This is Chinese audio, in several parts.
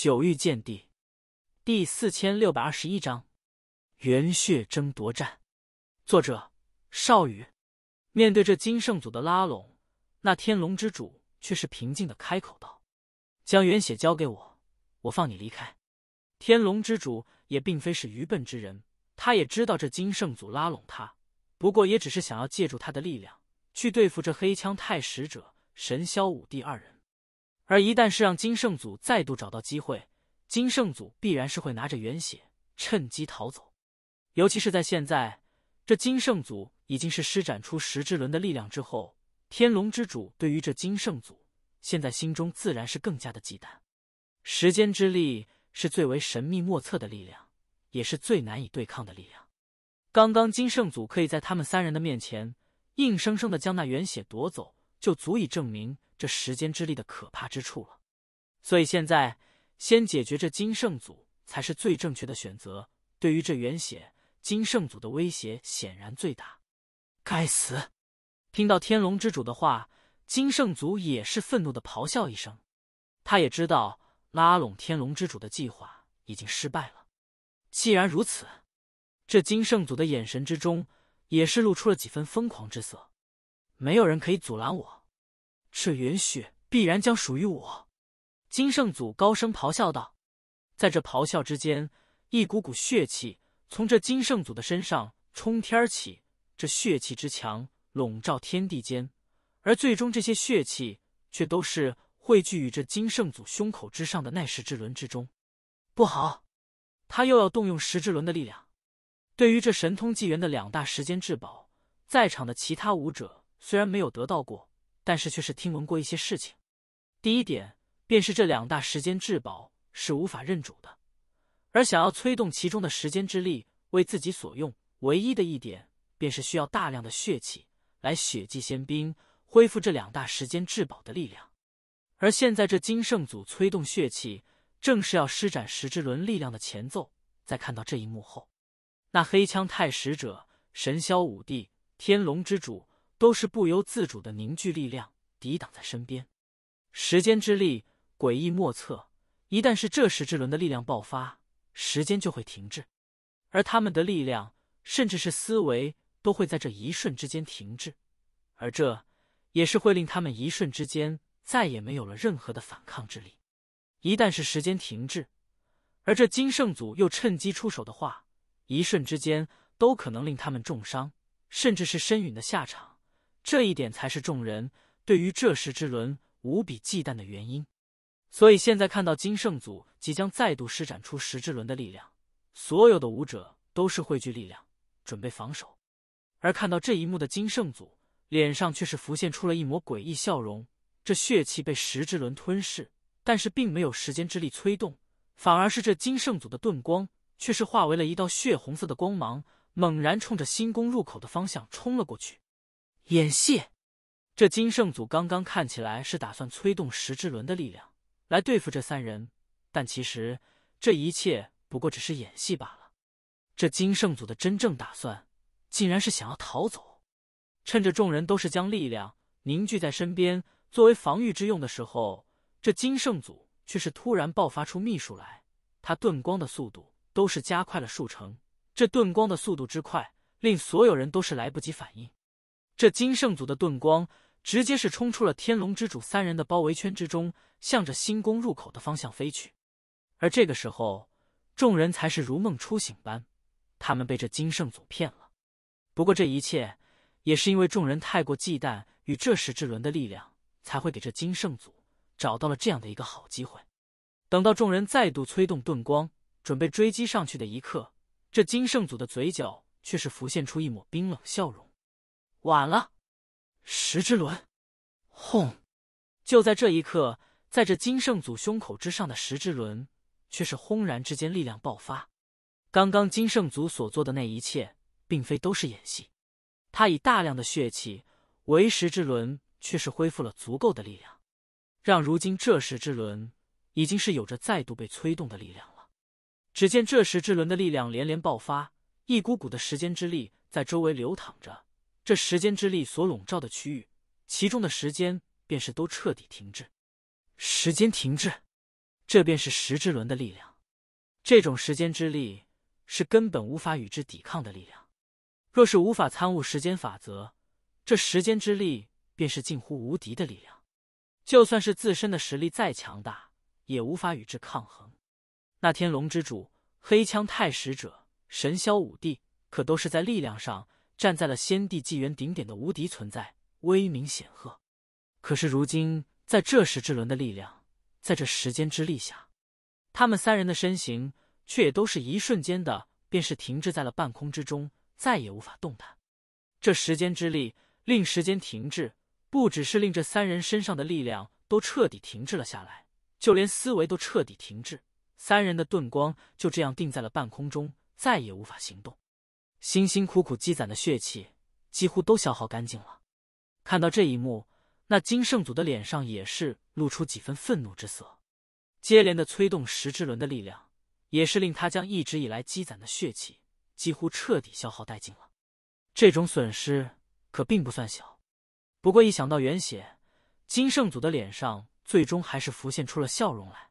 九域剑帝，第四千六百二十一章，元血争夺战。作者：少宇。面对这金圣祖的拉拢，那天龙之主却是平静的开口道：“将元血交给我，我放你离开。”天龙之主也并非是愚笨之人，他也知道这金圣祖拉拢他，不过也只是想要借助他的力量去对付这黑枪太使者、神霄武帝二人。而一旦是让金圣祖再度找到机会，金圣祖必然是会拿着原血趁机逃走。尤其是在现在，这金圣祖已经是施展出十之轮的力量之后，天龙之主对于这金圣祖现在心中自然是更加的忌惮。时间之力是最为神秘莫测的力量，也是最难以对抗的力量。刚刚金圣祖可以在他们三人的面前硬生生的将那原血夺走。就足以证明这时间之力的可怕之处了。所以现在，先解决这金圣祖才是最正确的选择。对于这原血金圣祖的威胁，显然最大。该死！听到天龙之主的话，金圣祖也是愤怒的咆哮一声。他也知道拉拢天龙之主的计划已经失败了。既然如此，这金圣祖的眼神之中也是露出了几分疯狂之色。没有人可以阻拦我，这允许必然将属于我。金圣祖高声咆哮道，在这咆哮之间，一股股血气从这金圣祖的身上冲天而起，这血气之强笼罩天地间，而最终这些血气却都是汇聚于这金圣祖胸口之上的奈世之轮之中。不好，他又要动用石之轮的力量。对于这神通纪元的两大时间至宝，在场的其他武者。虽然没有得到过，但是却是听闻过一些事情。第一点便是这两大时间至宝是无法认主的，而想要催动其中的时间之力为自己所用，唯一的一点便是需要大量的血气来血祭仙兵，恢复这两大时间至宝的力量。而现在这金圣祖催动血气，正是要施展十之轮力量的前奏。在看到这一幕后，那黑枪太使者、神霄五帝、天龙之主。都是不由自主的凝聚力量，抵挡在身边。时间之力诡异莫测，一旦是这时之轮的力量爆发，时间就会停滞，而他们的力量甚至是思维都会在这一瞬之间停滞，而这也是会令他们一瞬之间再也没有了任何的反抗之力。一旦是时间停滞，而这金圣祖又趁机出手的话，一瞬之间都可能令他们重伤，甚至是身陨的下场。这一点才是众人对于这时之轮无比忌惮的原因，所以现在看到金圣祖即将再度施展出十之轮的力量，所有的武者都是汇聚力量准备防守。而看到这一幕的金圣祖脸上却是浮现出了一抹诡异笑容。这血气被十之轮吞噬，但是并没有时间之力催动，反而是这金圣祖的盾光却是化为了一道血红色的光芒，猛然冲着新宫入口的方向冲了过去。演戏，这金圣祖刚刚看起来是打算催动石之轮的力量来对付这三人，但其实这一切不过只是演戏罢了。这金圣祖的真正打算，竟然是想要逃走。趁着众人都是将力量凝聚在身边作为防御之用的时候，这金圣祖却是突然爆发出秘术来，他遁光的速度都是加快了数成。这遁光的速度之快，令所有人都是来不及反应。这金圣祖的盾光直接是冲出了天龙之主三人的包围圈之中，向着星宫入口的方向飞去。而这个时候，众人才是如梦初醒般，他们被这金圣祖骗了。不过，这一切也是因为众人太过忌惮与这时之轮的力量，才会给这金圣祖找到了这样的一个好机会。等到众人再度催动盾光，准备追击上去的一刻，这金圣祖的嘴角却是浮现出一抹冰冷笑容。晚了，石之轮，轰！就在这一刻，在这金圣祖胸口之上的石之轮，却是轰然之间力量爆发。刚刚金圣祖所做的那一切，并非都是演戏。他以大量的血气为石之轮，却是恢复了足够的力量，让如今这石之轮已经是有着再度被催动的力量了。只见这石之轮的力量连连爆发，一股股的时间之力在周围流淌着。这时间之力所笼罩的区域，其中的时间便是都彻底停滞。时间停滞，这便是时之轮的力量。这种时间之力是根本无法与之抵抗的力量。若是无法参悟时间法则，这时间之力便是近乎无敌的力量。就算是自身的实力再强大，也无法与之抗衡。那天龙之主、黑枪太使者、神霄五帝，可都是在力量上。站在了先帝纪元顶点的无敌存在，威名显赫。可是如今，在这时之轮的力量，在这时间之力下，他们三人的身形却也都是一瞬间的，便是停滞在了半空之中，再也无法动弹。这时间之力令时间停滞，不只是令这三人身上的力量都彻底停滞了下来，就连思维都彻底停滞。三人的盾光就这样定在了半空中，再也无法行动。辛辛苦苦积攒的血气几乎都消耗干净了。看到这一幕，那金圣祖的脸上也是露出几分愤怒之色。接连的催动十之轮的力量，也是令他将一直以来积攒的血气几乎彻底消耗殆尽了。这种损失可并不算小。不过一想到原血，金圣祖的脸上最终还是浮现出了笑容来。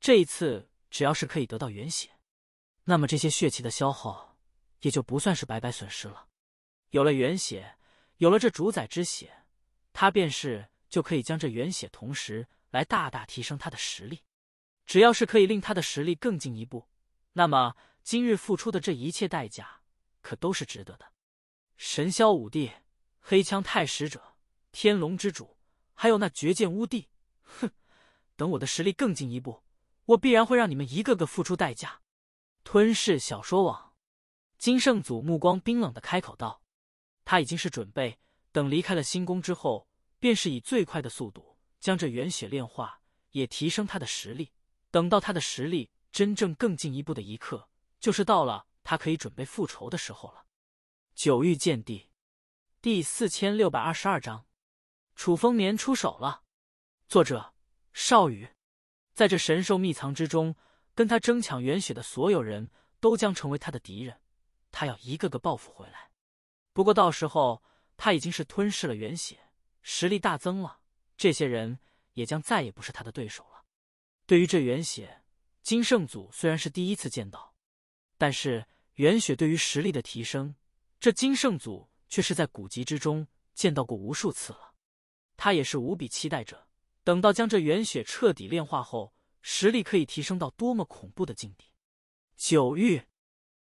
这一次，只要是可以得到原血，那么这些血气的消耗。也就不算是白白损失了。有了原血，有了这主宰之血，他便是就可以将这原血同时来大大提升他的实力。只要是可以令他的实力更进一步，那么今日付出的这一切代价可都是值得的。神霄武帝、黑枪太使者、天龙之主，还有那绝剑乌帝，哼！等我的实力更进一步，我必然会让你们一个个付出代价。吞噬小说网。金圣祖目光冰冷的开口道：“他已经是准备，等离开了星宫之后，便是以最快的速度将这元血炼化，也提升他的实力。等到他的实力真正更进一步的一刻，就是到了他可以准备复仇的时候了。”九域剑帝第四千六百二十二章：楚风眠出手了。作者：少羽。在这神兽秘藏之中，跟他争抢元血的所有人都将成为他的敌人。他要一个个报复回来，不过到时候他已经是吞噬了元血，实力大增了，这些人也将再也不是他的对手了。对于这元血，金圣祖虽然是第一次见到，但是元血对于实力的提升，这金圣祖却是在古籍之中见到过无数次了。他也是无比期待着，等到将这元血彻底炼化后，实力可以提升到多么恐怖的境地。九域，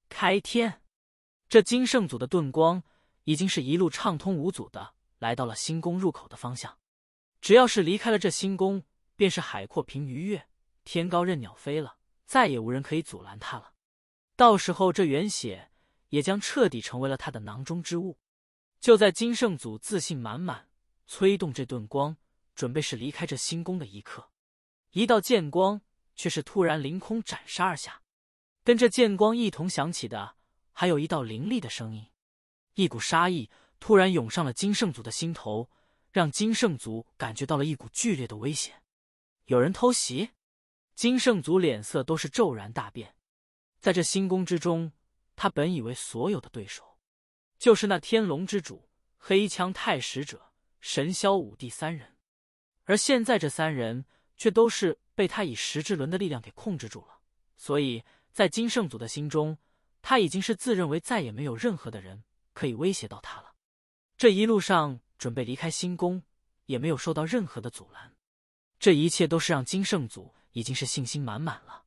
开天。这金圣祖的遁光已经是一路畅通无阻的来到了星宫入口的方向，只要是离开了这星宫，便是海阔凭鱼跃，天高任鸟飞了，再也无人可以阻拦他了。到时候这元血也将彻底成为了他的囊中之物。就在金圣祖自信满满催动这遁光，准备是离开这星宫的一刻，一道剑光却是突然凌空斩杀而下，跟这剑光一同响起的。还有一道凌厉的声音，一股杀意突然涌上了金圣祖的心头，让金圣祖感觉到了一股剧烈的危险。有人偷袭，金圣祖脸色都是骤然大变。在这星宫之中，他本以为所有的对手就是那天龙之主、黑枪太使者、神霄五帝三人，而现在这三人却都是被他以十之轮的力量给控制住了，所以在金圣祖的心中。他已经是自认为再也没有任何的人可以威胁到他了。这一路上准备离开新宫，也没有受到任何的阻拦。这一切都是让金圣祖已经是信心满满了。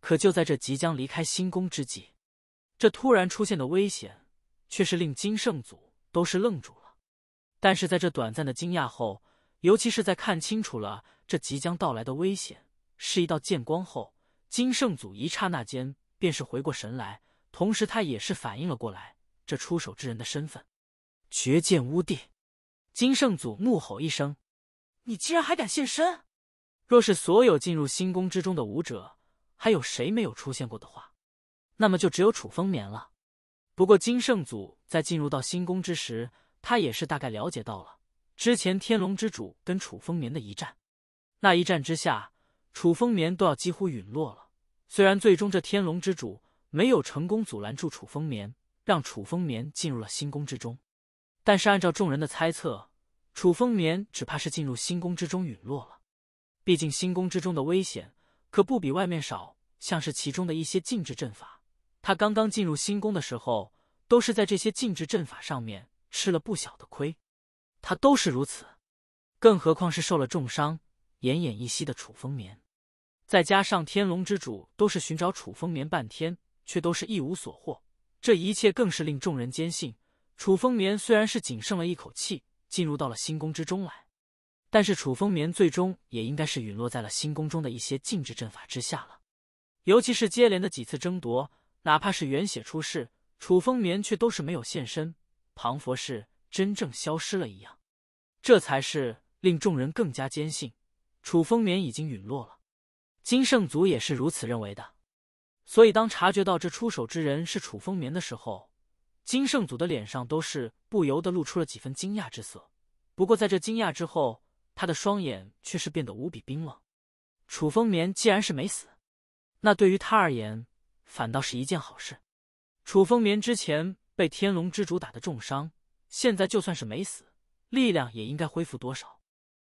可就在这即将离开新宫之际，这突然出现的危险却是令金圣祖都是愣住了。但是在这短暂的惊讶后，尤其是在看清楚了这即将到来的危险是一道剑光后，金圣祖一刹那间便是回过神来。同时，他也是反应了过来，这出手之人的身份，绝剑乌帝。金圣祖怒吼一声：“你竟然还敢现身！若是所有进入星宫之中的武者，还有谁没有出现过的话，那么就只有楚风眠了。”不过，金圣祖在进入到星宫之时，他也是大概了解到了之前天龙之主跟楚风眠的一战。那一战之下，楚风眠都要几乎陨落了。虽然最终这天龙之主。没有成功阻拦住楚风眠，让楚风眠进入了星宫之中。但是按照众人的猜测，楚风眠只怕是进入星宫之中陨落了。毕竟星宫之中的危险可不比外面少，像是其中的一些禁制阵法，他刚刚进入星宫的时候，都是在这些禁制阵法上面吃了不小的亏。他都是如此，更何况是受了重伤、奄奄一息的楚风眠，再加上天龙之主都是寻找楚风眠半天。却都是一无所获，这一切更是令众人坚信：楚风眠虽然是仅剩了一口气进入到了星宫之中来，但是楚风眠最终也应该是陨落在了星宫中的一些禁制阵法之下了。尤其是接连的几次争夺，哪怕是元血出世，楚风眠却都是没有现身，庞佛是真正消失了一样。这才是令众人更加坚信楚风眠已经陨落了。金圣祖也是如此认为的。所以，当察觉到这出手之人是楚风眠的时候，金圣祖的脸上都是不由得露出了几分惊讶之色。不过，在这惊讶之后，他的双眼却是变得无比冰冷。楚风眠既然是没死，那对于他而言，反倒是一件好事。楚风眠之前被天龙之主打的重伤，现在就算是没死，力量也应该恢复多少。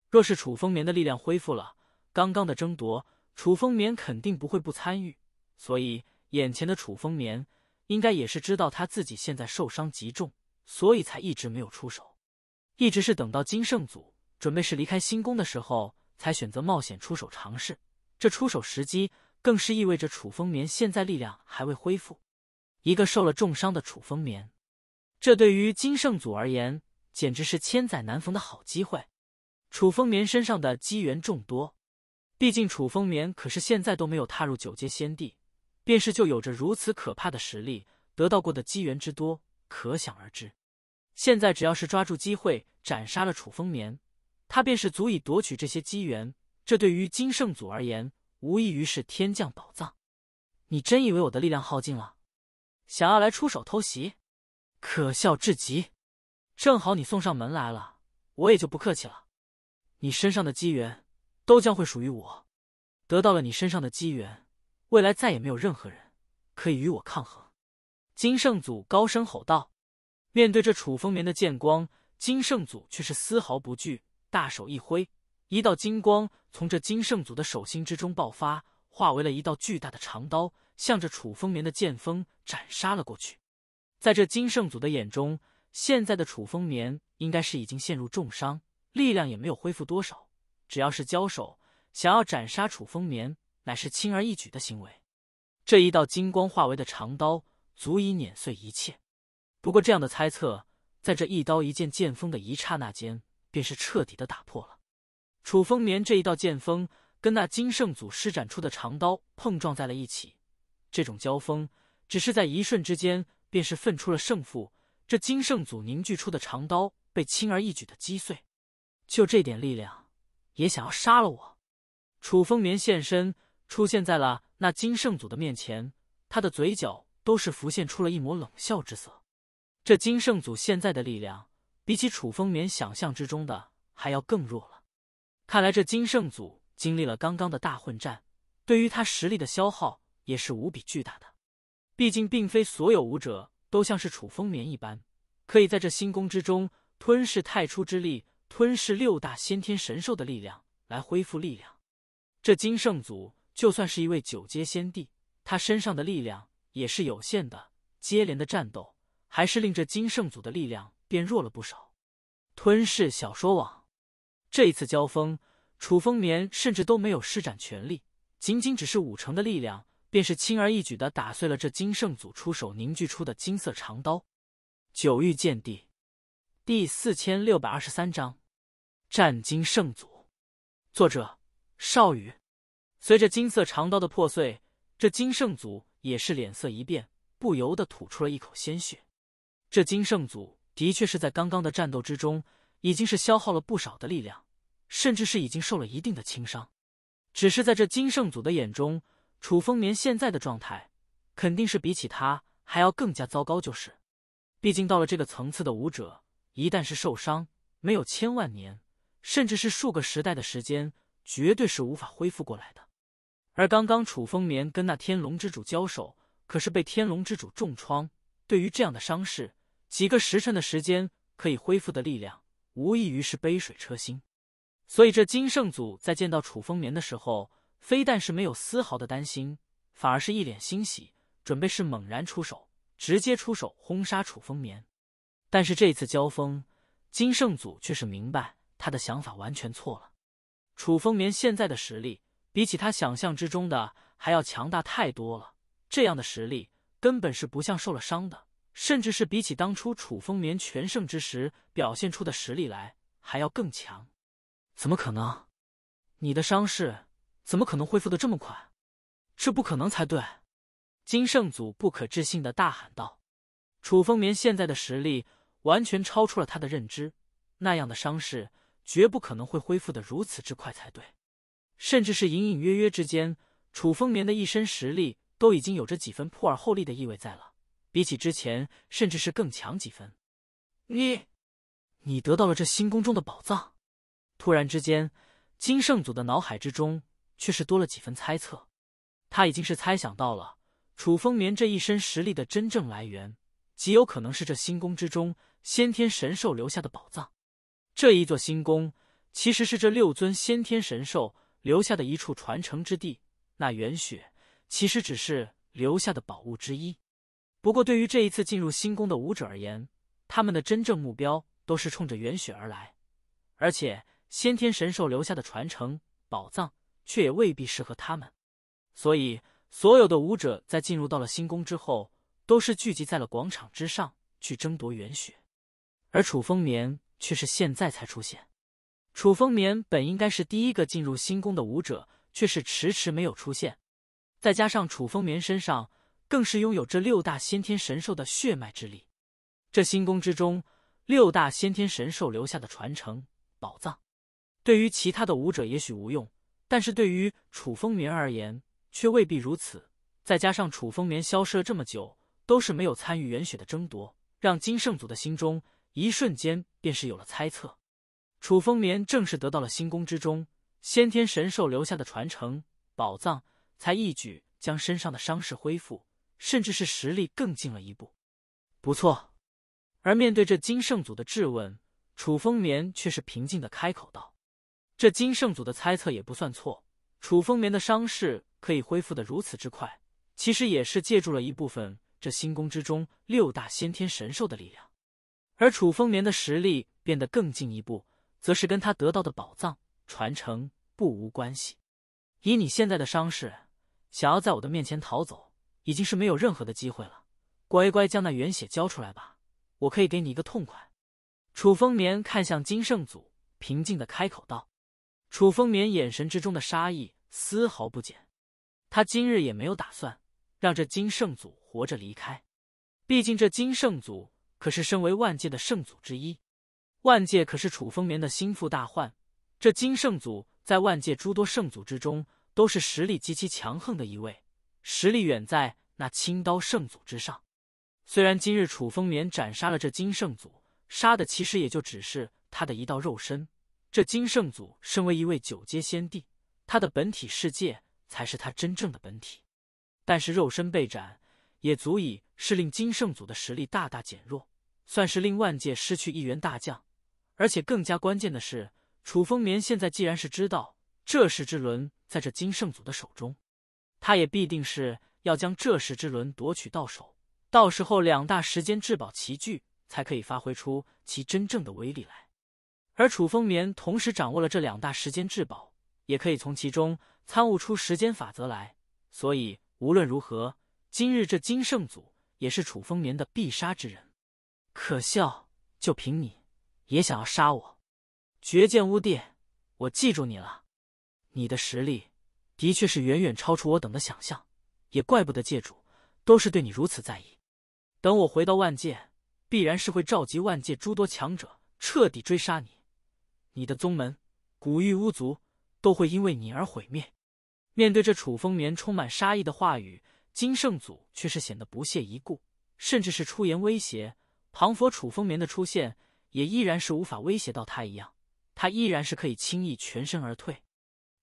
若是楚风眠的力量恢复了，刚刚的争夺，楚风眠肯定不会不参与。所以，眼前的楚风眠应该也是知道他自己现在受伤极重，所以才一直没有出手，一直是等到金圣祖准备是离开星宫的时候，才选择冒险出手尝试。这出手时机，更是意味着楚风眠现在力量还未恢复。一个受了重伤的楚风眠，这对于金圣祖而言，简直是千载难逢的好机会。楚风眠身上的机缘众多，毕竟楚风眠可是现在都没有踏入九阶仙帝。便是就有着如此可怕的实力，得到过的机缘之多，可想而知。现在只要是抓住机会斩杀了楚风眠，他便是足以夺取这些机缘。这对于金圣祖而言，无异于是天降宝藏。你真以为我的力量耗尽了，想要来出手偷袭？可笑至极！正好你送上门来了，我也就不客气了。你身上的机缘，都将会属于我。得到了你身上的机缘。未来再也没有任何人可以与我抗衡，金圣祖高声吼道。面对着楚风眠的剑光，金圣祖却是丝毫不惧，大手一挥，一道金光从这金圣祖的手心之中爆发，化为了一道巨大的长刀，向着楚风眠的剑锋斩杀了过去。在这金圣祖的眼中，现在的楚风眠应该是已经陷入重伤，力量也没有恢复多少。只要是交手，想要斩杀楚风眠。乃是轻而易举的行为，这一道金光化为的长刀足以碾碎一切。不过，这样的猜测在这一刀一剑剑锋的一刹那间，便是彻底的打破了。楚风眠这一道剑锋跟那金圣祖施展出的长刀碰撞在了一起，这种交锋只是在一瞬之间，便是分出了胜负。这金圣祖凝聚出的长刀被轻而易举的击碎，就这点力量也想要杀了我？楚风眠现身。出现在了那金圣祖的面前，他的嘴角都是浮现出了一抹冷笑之色。这金圣祖现在的力量，比起楚风眠想象之中的还要更弱了。看来这金圣祖经历了刚刚的大混战，对于他实力的消耗也是无比巨大的。毕竟，并非所有武者都像是楚风眠一般，可以在这星宫之中吞噬太初之力，吞噬六大先天神兽的力量来恢复力量。这金圣祖。就算是一位九阶仙帝，他身上的力量也是有限的。接连的战斗，还是令这金圣祖的力量变弱了不少。吞噬小说网，这一次交锋，楚风眠甚至都没有施展全力，仅仅只是五成的力量，便是轻而易举地打碎了这金圣祖出手凝聚出的金色长刀。九域剑帝第四千六百二十三章：战金圣祖。作者：少羽。随着金色长刀的破碎，这金圣祖也是脸色一变，不由得吐出了一口鲜血。这金圣祖的确是在刚刚的战斗之中，已经是消耗了不少的力量，甚至是已经受了一定的轻伤。只是在这金圣祖的眼中，楚风眠现在的状态，肯定是比起他还要更加糟糕。就是，毕竟到了这个层次的武者，一旦是受伤，没有千万年，甚至是数个时代的时间，绝对是无法恢复过来的。而刚刚楚风眠跟那天龙之主交手，可是被天龙之主重创。对于这样的伤势，几个时辰的时间可以恢复的力量，无异于是杯水车薪。所以，这金圣祖在见到楚风眠的时候，非但是没有丝毫的担心，反而是一脸欣喜，准备是猛然出手，直接出手轰杀楚风眠。但是这次交锋，金圣祖却是明白他的想法完全错了。楚风眠现在的实力。比起他想象之中的还要强大太多了，这样的实力根本是不像受了伤的，甚至是比起当初楚风眠全胜之时表现出的实力来还要更强。怎么可能？你的伤势怎么可能恢复的这么快？这不可能才对！金圣祖不可置信的大喊道：“楚风眠现在的实力完全超出了他的认知，那样的伤势绝不可能会恢复的如此之快才对。”甚至是隐隐约约之间，楚风眠的一身实力都已经有着几分破而后立的意味在了，比起之前，甚至是更强几分。你，你得到了这星宫中的宝藏？突然之间，金圣祖的脑海之中却是多了几分猜测。他已经是猜想到了楚风眠这一身实力的真正来源，极有可能是这星宫之中先天神兽留下的宝藏。这一座星宫其实是这六尊先天神兽。留下的一处传承之地，那元雪其实只是留下的宝物之一。不过，对于这一次进入新宫的武者而言，他们的真正目标都是冲着元雪而来。而且，先天神兽留下的传承宝藏，却也未必适合他们。所以，所有的武者在进入到了新宫之后，都是聚集在了广场之上，去争夺元雪。而楚风眠却是现在才出现。楚风眠本应该是第一个进入星宫的武者，却是迟迟没有出现。再加上楚风眠身上更是拥有这六大先天神兽的血脉之力，这星宫之中六大先天神兽留下的传承宝藏，对于其他的武者也许无用，但是对于楚风眠而言却未必如此。再加上楚风眠消失了这么久，都是没有参与元血的争夺，让金圣祖的心中一瞬间便是有了猜测。楚风眠正是得到了星宫之中先天神兽留下的传承宝藏，才一举将身上的伤势恢复，甚至是实力更进了一步。不错，而面对这金圣祖的质问，楚风眠却是平静的开口道：“这金圣祖的猜测也不算错，楚风眠的伤势可以恢复的如此之快，其实也是借助了一部分这星宫之中六大先天神兽的力量，而楚风眠的实力变得更进一步。”则是跟他得到的宝藏传承不无关系。以你现在的伤势，想要在我的面前逃走，已经是没有任何的机会了。乖乖将那原血交出来吧，我可以给你一个痛快。楚风眠看向金圣祖，平静的开口道。楚风眠眼神之中的杀意丝毫不减，他今日也没有打算让这金圣祖活着离开。毕竟这金圣祖可是身为万界的圣祖之一。万界可是楚风眠的心腹大患。这金圣祖在万界诸多圣祖之中，都是实力极其强横的一位，实力远在那青刀圣祖之上。虽然今日楚风眠斩杀了这金圣祖，杀的其实也就只是他的一道肉身。这金圣祖身为一位九阶仙帝，他的本体世界才是他真正的本体。但是肉身被斩，也足以是令金圣祖的实力大大减弱，算是令万界失去一员大将。而且更加关键的是，楚风眠现在既然是知道这时之轮在这金圣祖的手中，他也必定是要将这时之轮夺取到手。到时候两大时间至宝齐聚，才可以发挥出其真正的威力来。而楚风眠同时掌握了这两大时间至宝，也可以从其中参悟出时间法则来。所以无论如何，今日这金圣祖也是楚风眠的必杀之人。可笑，就凭你！也想要杀我，绝剑巫帝，我记住你了。你的实力的确是远远超出我等的想象，也怪不得界主都是对你如此在意。等我回到万界，必然是会召集万界诸多强者，彻底追杀你。你的宗门古玉巫族都会因为你而毁灭。面对这楚风眠充满杀意的话语，金圣祖却是显得不屑一顾，甚至是出言威胁。庞佛楚风眠的出现。也依然是无法威胁到他一样，他依然是可以轻易全身而退。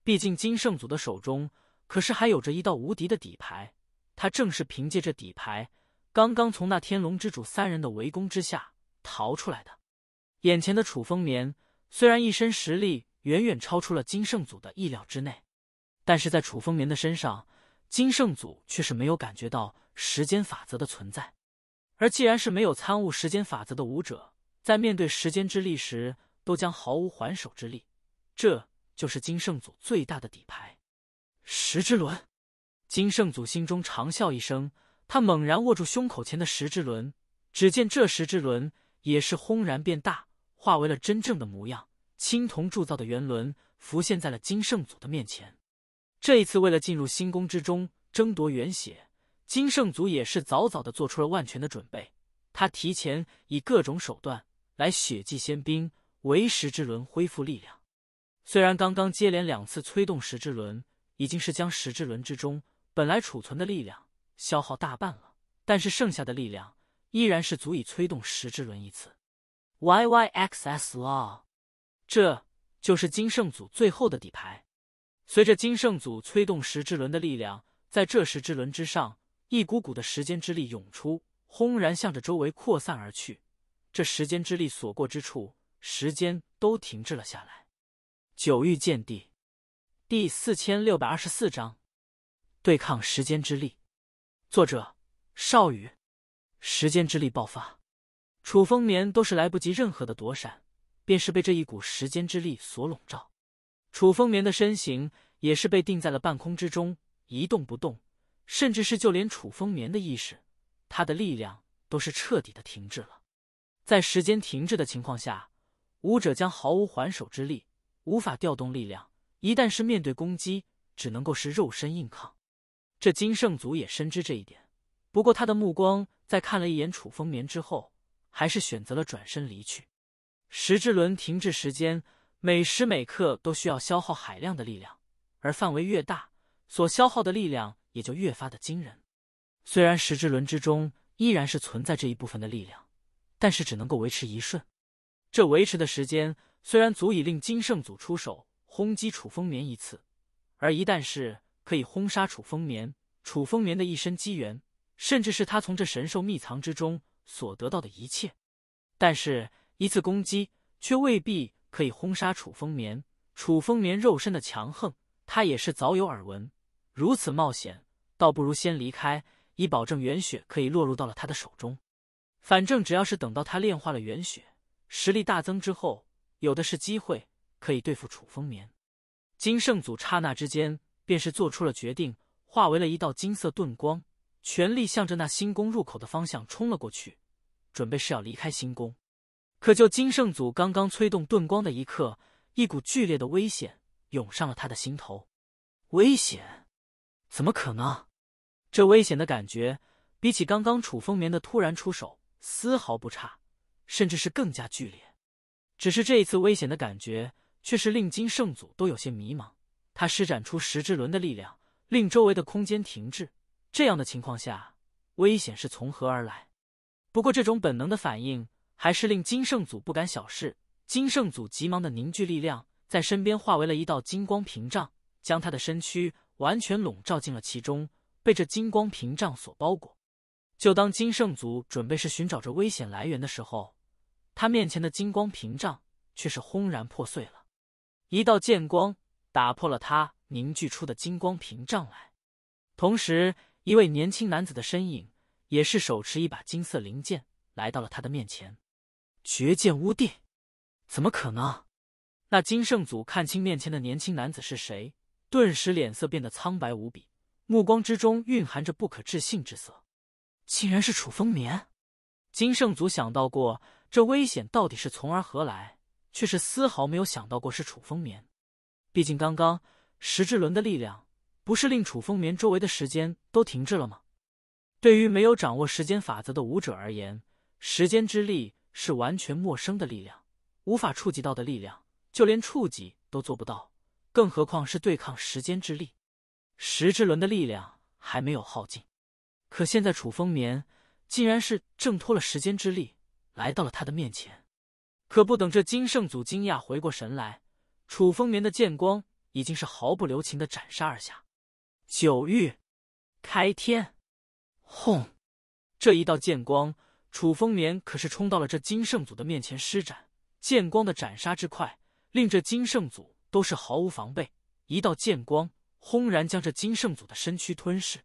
毕竟金圣祖的手中可是还有着一道无敌的底牌，他正是凭借着底牌，刚刚从那天龙之主三人的围攻之下逃出来的。眼前的楚风眠虽然一身实力远远超出了金圣祖的意料之内，但是在楚风眠的身上，金圣祖却是没有感觉到时间法则的存在。而既然是没有参悟时间法则的武者。在面对时间之力时，都将毫无还手之力。这就是金圣祖最大的底牌——时之轮。金圣祖心中长笑一声，他猛然握住胸口前的时之轮。只见这时之轮也是轰然变大，化为了真正的模样。青铜铸造的圆轮浮现在了金圣祖的面前。这一次，为了进入星宫之中争夺元血，金圣祖也是早早的做出了万全的准备。他提前以各种手段。来血祭仙兵，为石之轮恢复力量。虽然刚刚接连两次催动石之轮，已经是将石之轮之中本来储存的力量消耗大半了，但是剩下的力量依然是足以催动石之轮一次。yyxs Law，这就是金圣祖最后的底牌。随着金圣祖催动石之轮的力量，在这石之轮之上，一股股的时间之力涌出，轰然向着周围扩散而去。这时间之力所过之处，时间都停滞了下来。九域剑帝第四千六百二十四章：对抗时间之力。作者：少羽。时间之力爆发，楚风眠都是来不及任何的躲闪，便是被这一股时间之力所笼罩。楚风眠的身形也是被定在了半空之中，一动不动，甚至是就连楚风眠的意识，他的力量都是彻底的停滞了。在时间停滞的情况下，武者将毫无还手之力，无法调动力量。一旦是面对攻击，只能够是肉身硬抗。这金圣祖也深知这一点，不过他的目光在看了一眼楚风眠之后，还是选择了转身离去。时之轮停滞时间，每时每刻都需要消耗海量的力量，而范围越大，所消耗的力量也就越发的惊人。虽然时之轮之中依然是存在这一部分的力量。但是只能够维持一瞬，这维持的时间虽然足以令金圣祖出手轰击楚风眠一次，而一旦是可以轰杀楚风眠，楚风眠的一身机缘，甚至是他从这神兽秘藏之中所得到的一切，但是一次攻击却未必可以轰杀楚风眠。楚风眠肉身的强横，他也是早有耳闻。如此冒险，倒不如先离开，以保证袁雪可以落入到了他的手中。反正只要是等到他炼化了元血，实力大增之后，有的是机会可以对付楚风眠。金圣祖刹那之间便是做出了决定，化为了一道金色盾光，全力向着那星宫入口的方向冲了过去，准备是要离开星宫。可就金圣祖刚刚催动盾光的一刻，一股剧烈的危险涌上了他的心头。危险？怎么可能？这危险的感觉，比起刚刚楚风眠的突然出手。丝毫不差，甚至是更加剧烈。只是这一次危险的感觉，却是令金圣祖都有些迷茫。他施展出十之轮的力量，令周围的空间停滞。这样的情况下，危险是从何而来？不过这种本能的反应，还是令金圣祖不敢小视。金圣祖急忙的凝聚力量，在身边化为了一道金光屏障，将他的身躯完全笼罩进了其中，被这金光屏障所包裹。就当金圣祖准备是寻找着危险来源的时候，他面前的金光屏障却是轰然破碎了，一道剑光打破了他凝聚出的金光屏障来。同时，一位年轻男子的身影也是手持一把金色灵剑来到了他的面前。绝剑乌帝，怎么可能？那金圣祖看清面前的年轻男子是谁，顿时脸色变得苍白无比，目光之中蕴含着不可置信之色。竟然是楚风眠！金圣祖想到过这危险到底是从而何来，却是丝毫没有想到过是楚风眠。毕竟刚刚石之轮的力量不是令楚风眠周围的时间都停滞了吗？对于没有掌握时间法则的武者而言，时间之力是完全陌生的力量，无法触及到的力量，就连触及都做不到，更何况是对抗时间之力。石之轮的力量还没有耗尽。可现在，楚风眠竟然是挣脱了时间之力，来到了他的面前。可不等这金圣祖惊讶回过神来，楚风眠的剑光已经是毫不留情的斩杀而下。九域开天，轰！这一道剑光，楚风眠可是冲到了这金圣祖的面前施展。剑光的斩杀之快，令这金圣祖都是毫无防备。一道剑光轰然将这金圣祖的身躯吞噬。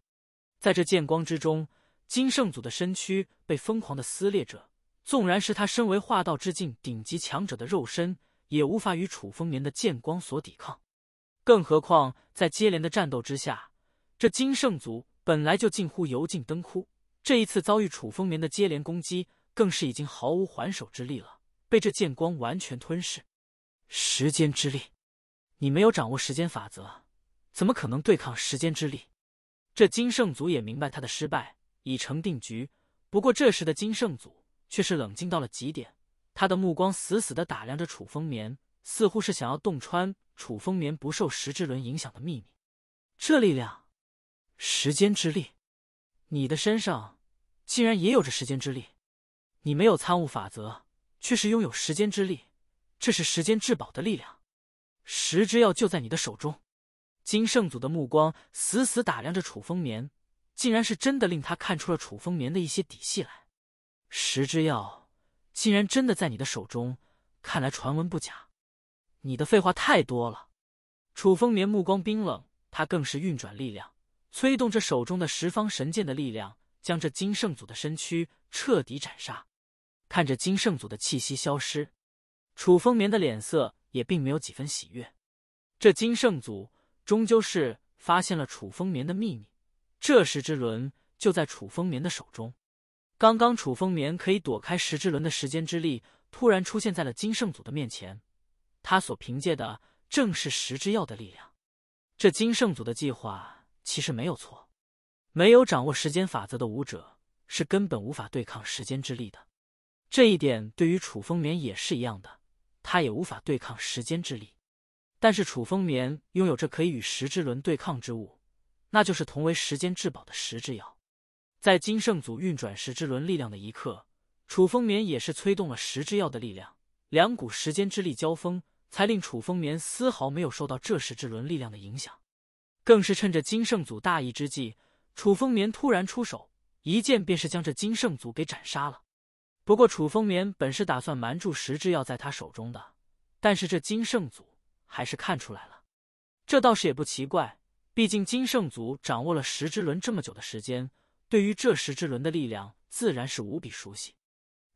在这剑光之中，金圣祖的身躯被疯狂的撕裂着。纵然是他身为化道之境顶级强者的肉身，也无法与楚风眠的剑光所抵抗。更何况，在接连的战斗之下，这金圣祖本来就近乎油尽灯枯，这一次遭遇楚风眠的接连攻击，更是已经毫无还手之力了，被这剑光完全吞噬。时间之力，你没有掌握时间法则，怎么可能对抗时间之力？这金圣祖也明白他的失败已成定局，不过这时的金圣祖却是冷静到了极点，他的目光死死的打量着楚风眠，似乎是想要洞穿楚风眠不受时之轮影响的秘密。这力量，时间之力，你的身上竟然也有着时间之力，你没有参悟法则，却是拥有时间之力，这是时间至宝的力量，时之药就在你的手中。金圣祖的目光死死打量着楚风眠，竟然是真的令他看出了楚风眠的一些底细来。十之药竟然真的在你的手中，看来传闻不假。你的废话太多了。楚风眠目光冰冷，他更是运转力量，催动着手中的十方神剑的力量，将这金圣祖的身躯彻底斩杀。看着金圣祖的气息消失，楚风眠的脸色也并没有几分喜悦。这金圣祖。终究是发现了楚风眠的秘密，这十之轮就在楚风眠的手中。刚刚楚风眠可以躲开石之轮的时间之力，突然出现在了金圣祖的面前。他所凭借的正是石之药的力量。这金圣祖的计划其实没有错，没有掌握时间法则的武者是根本无法对抗时间之力的。这一点对于楚风眠也是一样的，他也无法对抗时间之力。但是楚风眠拥有着可以与十之轮对抗之物，那就是同为时间至宝的十之药。在金圣祖运转十之轮力量的一刻，楚风眠也是催动了十之药的力量，两股时间之力交锋，才令楚风眠丝毫没有受到这十之轮力量的影响。更是趁着金圣祖大意之际，楚风眠突然出手，一剑便是将这金圣祖给斩杀了。不过楚风眠本是打算瞒住十之药在他手中的，但是这金圣祖。还是看出来了，这倒是也不奇怪。毕竟金圣祖掌握了十之轮这么久的时间，对于这十之轮的力量自然是无比熟悉。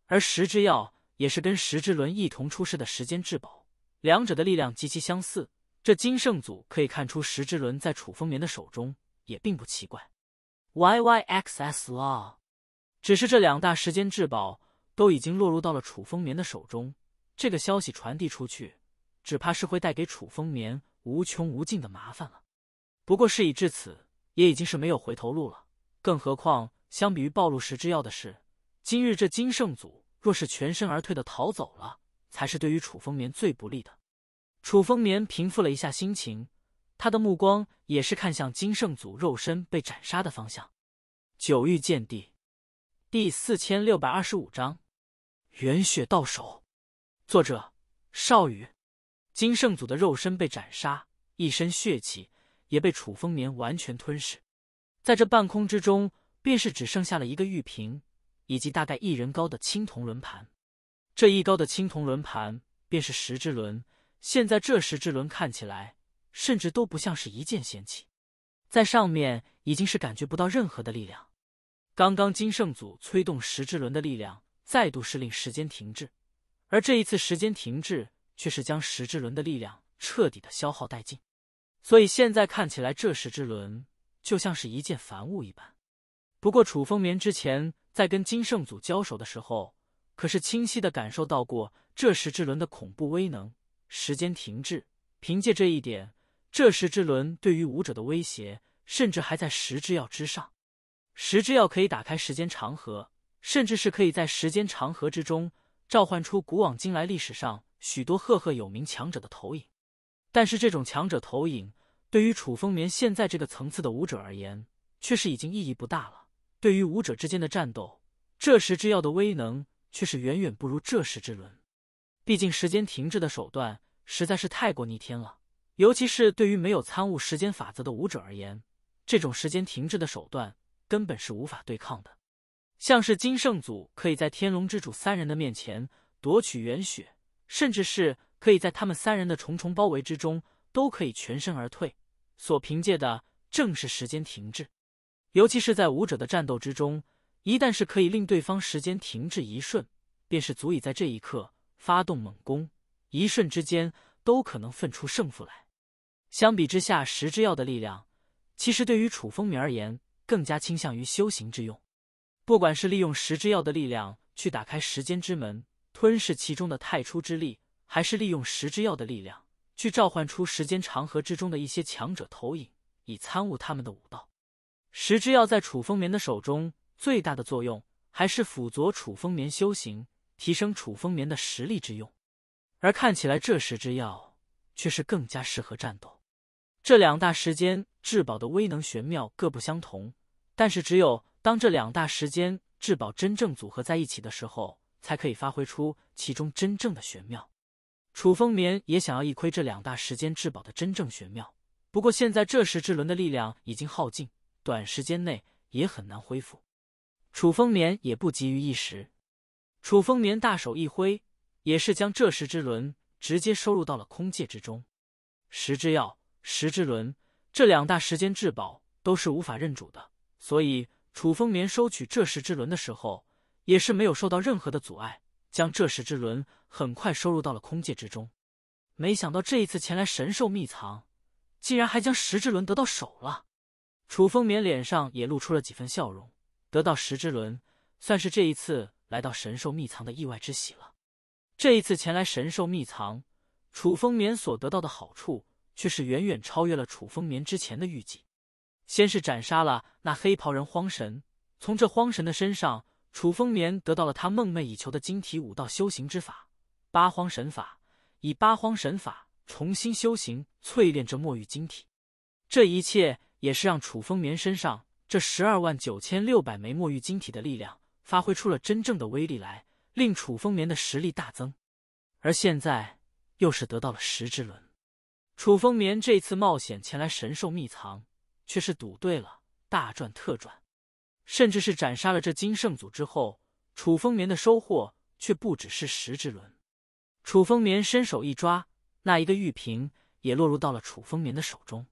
而石之药也是跟石之轮一同出世的时间至宝，两者的力量极其相似。这金圣祖可以看出石之轮在楚风眠的手中，也并不奇怪。Y Y X S Law，只是这两大时间至宝都已经落入到了楚风眠的手中，这个消息传递出去。只怕是会带给楚风眠无穷无尽的麻烦了。不过事已至此，也已经是没有回头路了。更何况，相比于暴露石之药的事，今日这金圣祖若是全身而退的逃走了，才是对于楚风眠最不利的。楚风眠平复了一下心情，他的目光也是看向金圣祖肉身被斩杀的方向。九域剑帝，第四千六百二十五章，元血到手。作者：少羽。金圣祖的肉身被斩杀，一身血气也被楚风眠完全吞噬，在这半空之中，便是只剩下了一个玉瓶，以及大概一人高的青铜轮盘。这一高的青铜轮盘便是石之轮，现在这石之轮看起来甚至都不像是一件仙器，在上面已经是感觉不到任何的力量。刚刚金圣祖催动石之轮的力量，再度是令时间停滞，而这一次时间停滞。却是将石之轮的力量彻底的消耗殆尽，所以现在看起来，这石之轮就像是一件凡物一般。不过楚风眠之前在跟金圣祖交手的时候，可是清晰的感受到过这石之轮的恐怖威能，时间停滞。凭借这一点，这石之轮对于武者的威胁，甚至还在石之药之上。石之药可以打开时间长河，甚至是可以在时间长河之中召唤出古往今来历史上。许多赫赫有名强者的投影，但是这种强者投影对于楚风眠现在这个层次的武者而言，却是已经意义不大了。对于武者之间的战斗，这时之药的威能却是远远不如这时之轮。毕竟时间停滞的手段实在是太过逆天了，尤其是对于没有参悟时间法则的武者而言，这种时间停滞的手段根本是无法对抗的。像是金圣祖可以在天龙之主三人的面前夺取元血。甚至是可以在他们三人的重重包围之中，都可以全身而退。所凭借的正是时间停滞。尤其是在武者的战斗之中，一旦是可以令对方时间停滞一瞬，便是足以在这一刻发动猛攻。一瞬之间，都可能分出胜负来。相比之下，十之药的力量，其实对于楚风明而言，更加倾向于修行之用。不管是利用十之药的力量去打开时间之门。吞噬其中的太初之力，还是利用十之药的力量去召唤出时间长河之中的一些强者投影，以参悟他们的武道。十之药在楚风眠的手中，最大的作用还是辅佐楚风眠修行，提升楚风眠的实力之用。而看起来，这十之药却是更加适合战斗。这两大时间至宝的威能玄妙各不相同，但是只有当这两大时间至宝真正组合在一起的时候。才可以发挥出其中真正的玄妙。楚风眠也想要一窥这两大时间至宝的真正玄妙，不过现在这十之轮的力量已经耗尽，短时间内也很难恢复。楚风眠也不急于一时。楚风眠大手一挥，也是将这十之轮直接收入到了空界之中。十之药、十之轮，这两大时间至宝都是无法认主的，所以楚风眠收取这十之轮的时候。也是没有受到任何的阻碍，将这十之轮很快收入到了空界之中。没想到这一次前来神兽秘藏，竟然还将石之轮得到手了。楚风眠脸上也露出了几分笑容，得到石之轮，算是这一次来到神兽秘藏的意外之喜了。这一次前来神兽秘藏，楚风眠所得到的好处却是远远超越了楚风眠之前的预计。先是斩杀了那黑袍人荒神，从这荒神的身上。楚风眠得到了他梦寐以求的晶体武道修行之法——八荒神法，以八荒神法重新修行、淬炼着墨玉晶体。这一切也是让楚风眠身上这十二万九千六百枚墨玉晶体的力量发挥出了真正的威力来，令楚风眠的实力大增。而现在又是得到了十之轮，楚风眠这次冒险前来神兽秘藏，却是赌对了，大赚特赚。甚至是斩杀了这金圣祖之后，楚风眠的收获却不只是十之轮。楚风眠伸手一抓，那一个玉瓶也落入到了楚风眠的手中。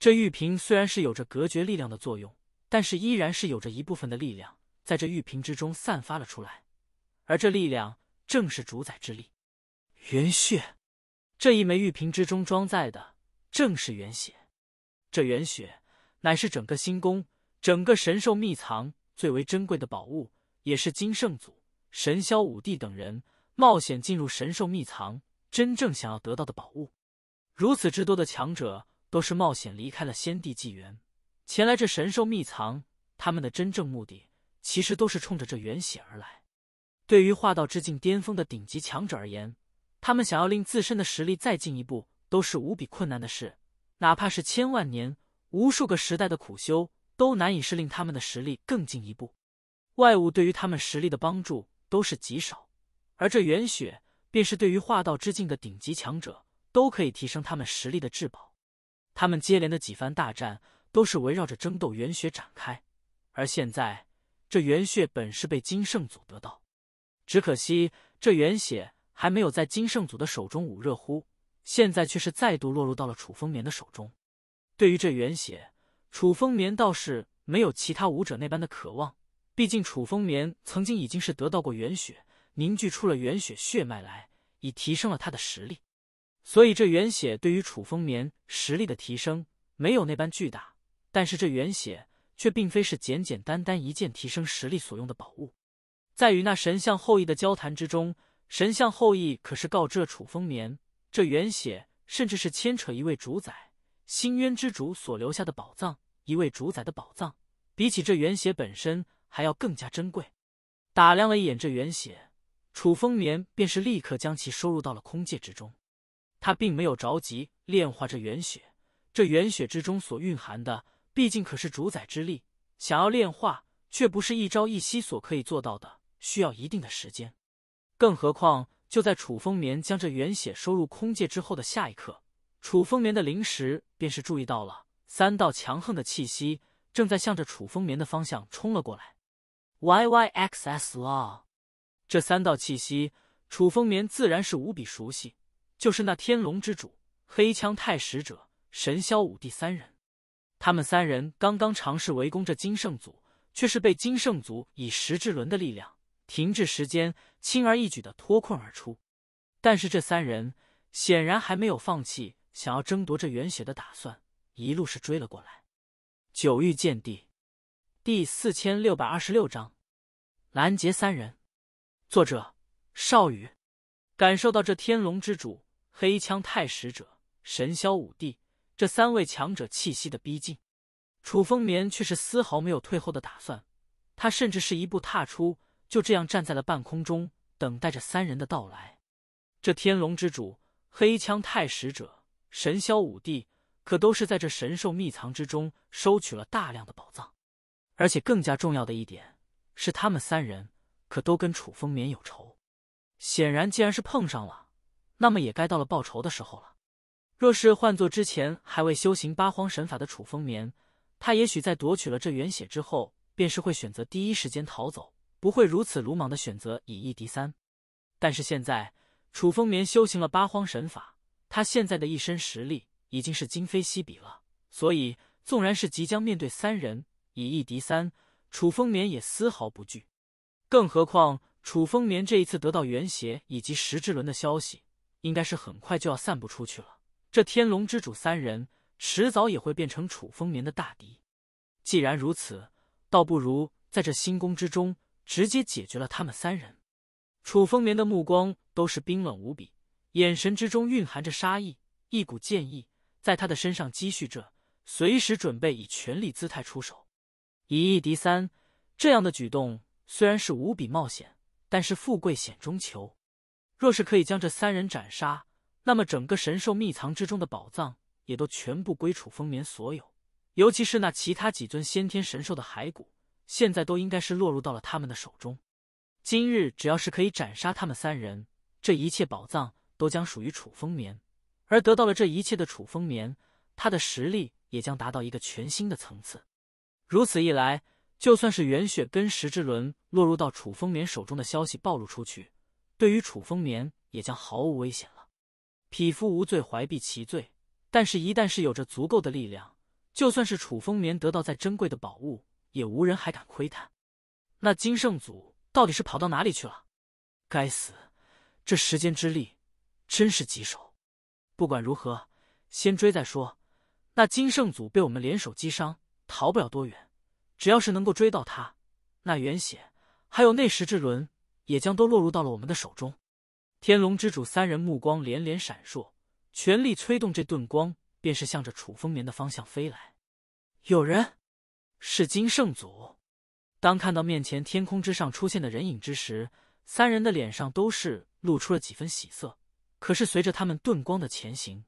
这玉瓶虽然是有着隔绝力量的作用，但是依然是有着一部分的力量在这玉瓶之中散发了出来。而这力量正是主宰之力，元血。这一枚玉瓶之中装载的正是元血。这元血乃是整个星宫。整个神兽秘藏最为珍贵的宝物，也是金圣祖、神霄五帝等人冒险进入神兽秘藏真正想要得到的宝物。如此之多的强者都是冒险离开了先帝纪元，前来这神兽秘藏。他们的真正目的其实都是冲着这元血而来。对于化道之境巅峰的顶级强者而言，他们想要令自身的实力再进一步，都是无比困难的事。哪怕是千万年、无数个时代的苦修。都难以是令他们的实力更进一步，外物对于他们实力的帮助都是极少，而这元血便是对于化道之境的顶级强者都可以提升他们实力的至宝。他们接连的几番大战都是围绕着争斗元血展开，而现在这元血本是被金圣祖得到，只可惜这元血还没有在金圣祖的手中捂热乎，现在却是再度落入到了楚风眠的手中。对于这元血。楚风眠倒是没有其他武者那般的渴望，毕竟楚风眠曾经已经是得到过原血，凝聚出了原血血脉来，已提升了他的实力。所以这原血对于楚风眠实力的提升没有那般巨大，但是这原血却并非是简简单单一件提升实力所用的宝物。在与那神像后裔的交谈之中，神像后裔可是告知了楚风眠，这原血甚至是牵扯一位主宰星渊之主所留下的宝藏。一位主宰的宝藏，比起这原血本身还要更加珍贵。打量了一眼这原血，楚风眠便是立刻将其收入到了空界之中。他并没有着急炼化这原血，这原血之中所蕴含的，毕竟可是主宰之力，想要炼化却不是一朝一夕所可以做到的，需要一定的时间。更何况，就在楚风眠将这原血收入空界之后的下一刻，楚风眠的灵石便是注意到了。三道强横的气息正在向着楚风眠的方向冲了过来。Y Y X S Law，这三道气息，楚风眠自然是无比熟悉，就是那天龙之主、黑枪太使者、神霄武帝三人。他们三人刚刚尝试围攻这金圣祖，却是被金圣祖以十之轮的力量停滞时间，轻而易举的脱困而出。但是这三人显然还没有放弃想要争夺这元血的打算。一路是追了过来。九域剑帝第四千六百二十六章拦截三人。作者：少羽。感受到这天龙之主、黑枪太使者、神霄五帝这三位强者气息的逼近，楚风眠却是丝毫没有退后的打算。他甚至是一步踏出，就这样站在了半空中，等待着三人的到来。这天龙之主、黑枪太使者、神霄五帝。可都是在这神兽秘藏之中收取了大量的宝藏，而且更加重要的一点是，他们三人可都跟楚风眠有仇。显然，既然是碰上了，那么也该到了报仇的时候了。若是换做之前还未修行八荒神法的楚风眠，他也许在夺取了这元血之后，便是会选择第一时间逃走，不会如此鲁莽的选择以一敌三。但是现在，楚风眠修行了八荒神法，他现在的一身实力。已经是今非昔比了，所以纵然是即将面对三人以一敌三，楚风眠也丝毫不惧。更何况楚风眠这一次得到元邪以及石之轮的消息，应该是很快就要散布出去了。这天龙之主三人迟早也会变成楚风眠的大敌。既然如此，倒不如在这星宫之中直接解决了他们三人。楚风眠的目光都是冰冷无比，眼神之中蕴含着杀意，一股剑意。在他的身上积蓄着，随时准备以全力姿态出手，以一敌三。这样的举动虽然是无比冒险，但是富贵险中求。若是可以将这三人斩杀，那么整个神兽秘藏之中的宝藏也都全部归楚风眠所有。尤其是那其他几尊先天神兽的骸骨，现在都应该是落入到了他们的手中。今日只要是可以斩杀他们三人，这一切宝藏都将属于楚风眠。而得到了这一切的楚风眠，他的实力也将达到一个全新的层次。如此一来，就算是袁雪跟石之伦落入到楚风眠手中的消息暴露出去，对于楚风眠也将毫无危险了。匹夫无罪，怀璧其罪。但是，一旦是有着足够的力量，就算是楚风眠得到再珍贵的宝物，也无人还敢窥探。那金圣祖到底是跑到哪里去了？该死，这时间之力真是棘手。不管如何，先追再说。那金圣祖被我们联手击伤，逃不了多远。只要是能够追到他，那元血还有内时之轮，也将都落入到了我们的手中。天龙之主三人目光连连闪烁，全力催动这盾光，便是向着楚风眠的方向飞来。有人，是金圣祖。当看到面前天空之上出现的人影之时，三人的脸上都是露出了几分喜色。可是随着他们遁光的前行，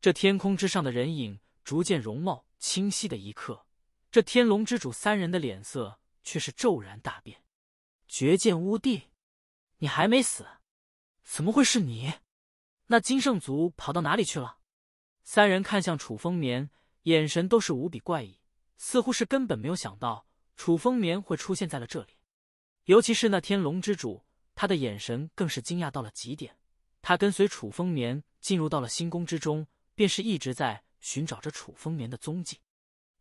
这天空之上的人影逐渐容貌清晰的一刻，这天龙之主三人的脸色却是骤然大变。绝剑乌帝，你还没死？怎么会是你？那金圣族跑到哪里去了？三人看向楚风眠，眼神都是无比怪异，似乎是根本没有想到楚风眠会出现在了这里。尤其是那天龙之主，他的眼神更是惊讶到了极点。他跟随楚风眠进入到了星宫之中，便是一直在寻找着楚风眠的踪迹。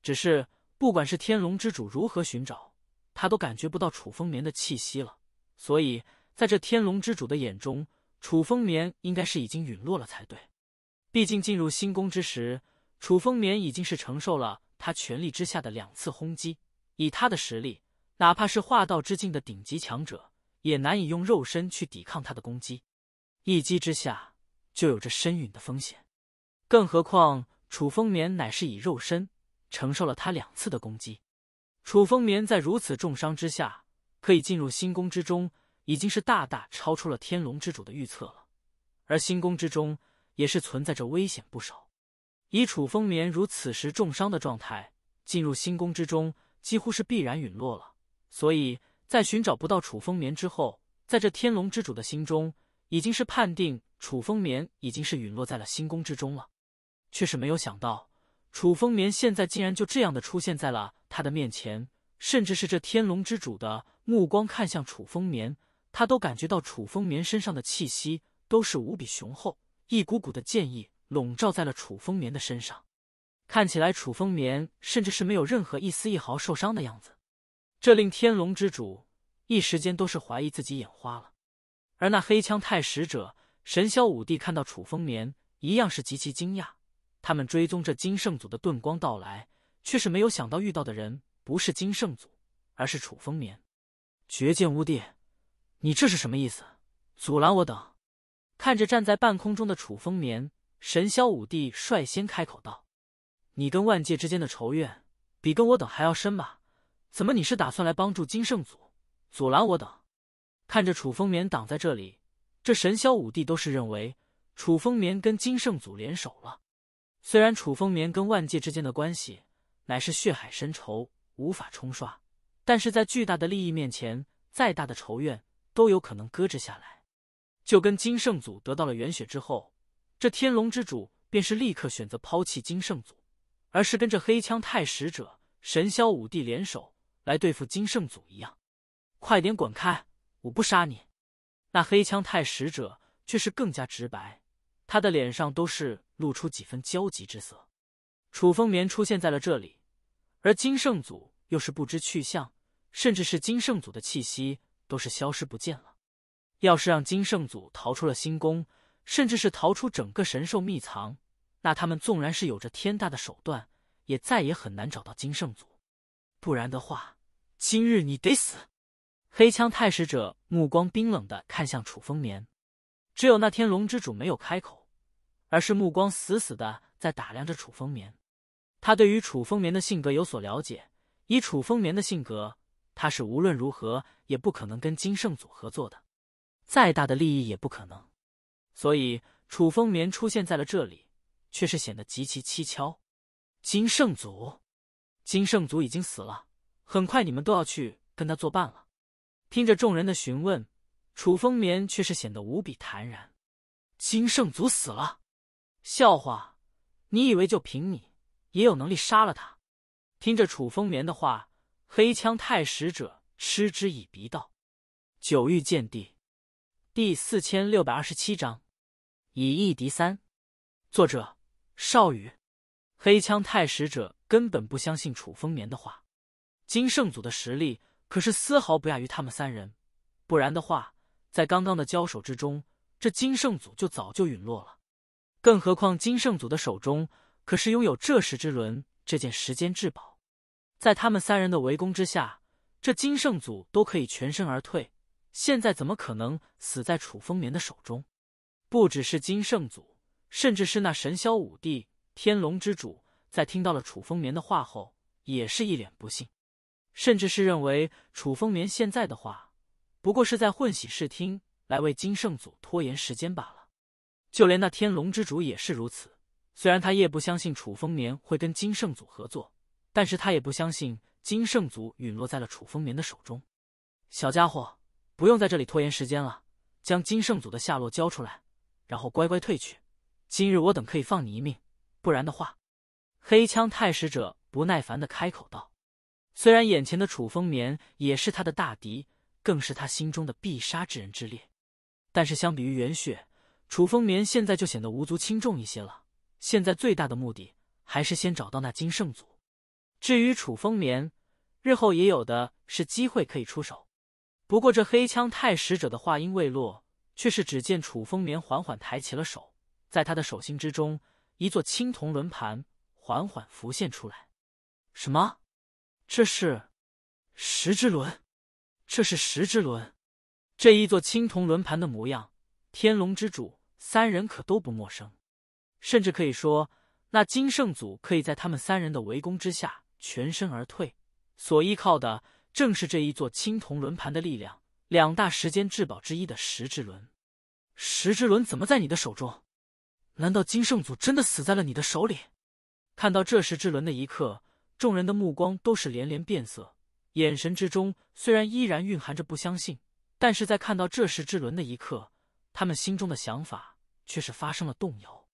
只是，不管是天龙之主如何寻找，他都感觉不到楚风眠的气息了。所以，在这天龙之主的眼中，楚风眠应该是已经陨落了才对。毕竟，进入星宫之时，楚风眠已经是承受了他权力之下的两次轰击。以他的实力，哪怕是化道之境的顶级强者，也难以用肉身去抵抗他的攻击。一击之下就有着身陨的风险，更何况楚风眠乃是以肉身承受了他两次的攻击。楚风眠在如此重伤之下可以进入星宫之中，已经是大大超出了天龙之主的预测了。而星宫之中也是存在着危险不少。以楚风眠如此时重伤的状态进入星宫之中，几乎是必然陨落了。所以，在寻找不到楚风眠之后，在这天龙之主的心中。已经是判定楚风眠已经是陨落在了星宫之中了，却是没有想到楚风眠现在竟然就这样的出现在了他的面前，甚至是这天龙之主的目光看向楚风眠，他都感觉到楚风眠身上的气息都是无比雄厚，一股股的剑意笼罩在了楚风眠的身上，看起来楚风眠甚至是没有任何一丝一毫受伤的样子，这令天龙之主一时间都是怀疑自己眼花了。而那黑枪太使者神霄武帝看到楚风眠，一样是极其惊讶。他们追踪着金圣祖的遁光到来，却是没有想到遇到的人不是金圣祖，而是楚风眠。绝剑无帝，你这是什么意思？阻拦我等？看着站在半空中的楚风眠，神霄武帝率先开口道：“你跟万界之间的仇怨，比跟我等还要深吧？怎么你是打算来帮助金圣祖，阻拦我等？”看着楚风眠挡在这里，这神霄五帝都是认为楚风眠跟金圣祖联手了。虽然楚风眠跟万界之间的关系乃是血海深仇，无法冲刷，但是在巨大的利益面前，再大的仇怨都有可能搁置下来。就跟金圣祖得到了元血之后，这天龙之主便是立刻选择抛弃金圣祖，而是跟着黑枪太使者神霄五帝联手来对付金圣祖一样。快点滚开！我不杀你，那黑枪太使者却是更加直白，他的脸上都是露出几分焦急之色。楚风眠出现在了这里，而金圣祖又是不知去向，甚至是金圣祖的气息都是消失不见了。要是让金圣祖逃出了星宫，甚至是逃出整个神兽秘藏，那他们纵然是有着天大的手段，也再也很难找到金圣祖。不然的话，今日你得死。黑枪太使者目光冰冷的看向楚风眠，只有那天龙之主没有开口，而是目光死死的在打量着楚风眠。他对于楚风眠的性格有所了解，以楚风眠的性格，他是无论如何也不可能跟金圣祖合作的，再大的利益也不可能。所以楚风眠出现在了这里，却是显得极其蹊跷。金圣祖，金圣祖已经死了，很快你们都要去跟他作伴了。听着众人的询问，楚风眠却是显得无比坦然。金圣祖死了，笑话！你以为就凭你，也有能力杀了他？听着楚风眠的话，黑枪太使者嗤之以鼻道：“九域剑帝，第四千六百二十七章，以一敌三。作者：少羽。黑枪太使者根本不相信楚风眠的话，金圣祖的实力。”可是丝毫不亚于他们三人，不然的话，在刚刚的交手之中，这金圣祖就早就陨落了。更何况金圣祖的手中可是拥有这世之轮这件时间至宝，在他们三人的围攻之下，这金圣祖都可以全身而退，现在怎么可能死在楚风眠的手中？不只是金圣祖，甚至是那神霄五帝、天龙之主，在听到了楚风眠的话后，也是一脸不信。甚至是认为楚风眠现在的话，不过是在混喜视听，来为金圣祖拖延时间罢了。就连那天龙之主也是如此。虽然他也不相信楚风眠会跟金圣祖合作，但是他也不相信金圣祖陨落在了楚风眠的手中。小家伙，不用在这里拖延时间了，将金圣祖的下落交出来，然后乖乖退去。今日我等可以放你一命，不然的话，黑枪太使者不耐烦的开口道。虽然眼前的楚风眠也是他的大敌，更是他心中的必杀之人之列，但是相比于袁雪，楚风眠现在就显得无足轻重一些了。现在最大的目的还是先找到那金圣祖，至于楚风眠，日后也有的是机会可以出手。不过这黑枪太使者的话音未落，却是只见楚风眠缓缓抬起了手，在他的手心之中，一座青铜轮盘缓缓浮现出来。什么？这是石之轮，这是石之轮，这一座青铜轮盘的模样，天龙之主三人可都不陌生，甚至可以说，那金圣祖可以在他们三人的围攻之下全身而退，所依靠的正是这一座青铜轮盘的力量，两大时间至宝之一的石之轮。石之轮怎么在你的手中？难道金圣祖真的死在了你的手里？看到这石之轮的一刻。众人的目光都是连连变色，眼神之中虽然依然蕴含着不相信，但是在看到这时之轮的一刻，他们心中的想法却是发生了动摇。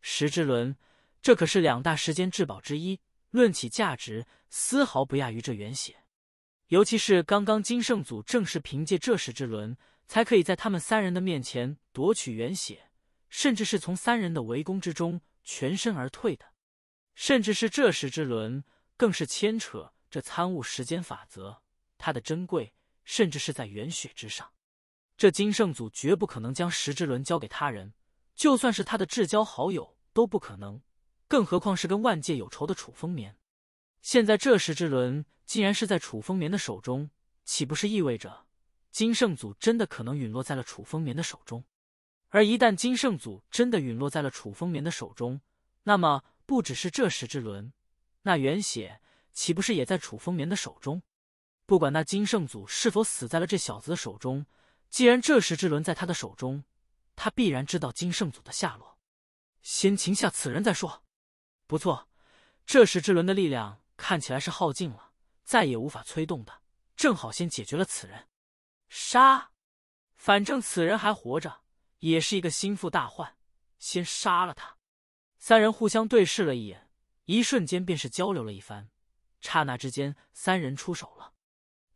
时之轮，这可是两大时间至宝之一，论起价值，丝毫不亚于这元血。尤其是刚刚金圣祖正是凭借这时之轮，才可以在他们三人的面前夺取元血，甚至是从三人的围攻之中全身而退的。甚至是这时之轮。更是牵扯这参悟时间法则，它的珍贵甚至是在元血之上。这金圣祖绝不可能将时之轮交给他人，就算是他的至交好友都不可能，更何况是跟万界有仇的楚风眠。现在这时之轮竟然是在楚风眠的手中，岂不是意味着金圣祖真的可能陨落在了楚风眠的手中？而一旦金圣祖真的陨落在了楚风眠的手中，那么不只是这时之轮。那原血岂不是也在楚风眠的手中？不管那金圣祖是否死在了这小子的手中，既然这时之轮在他的手中，他必然知道金圣祖的下落。先擒下此人再说。不错，这时之轮的力量看起来是耗尽了，再也无法催动的，正好先解决了此人。杀！反正此人还活着，也是一个心腹大患，先杀了他。三人互相对视了一眼。一瞬间便是交流了一番，刹那之间，三人出手了。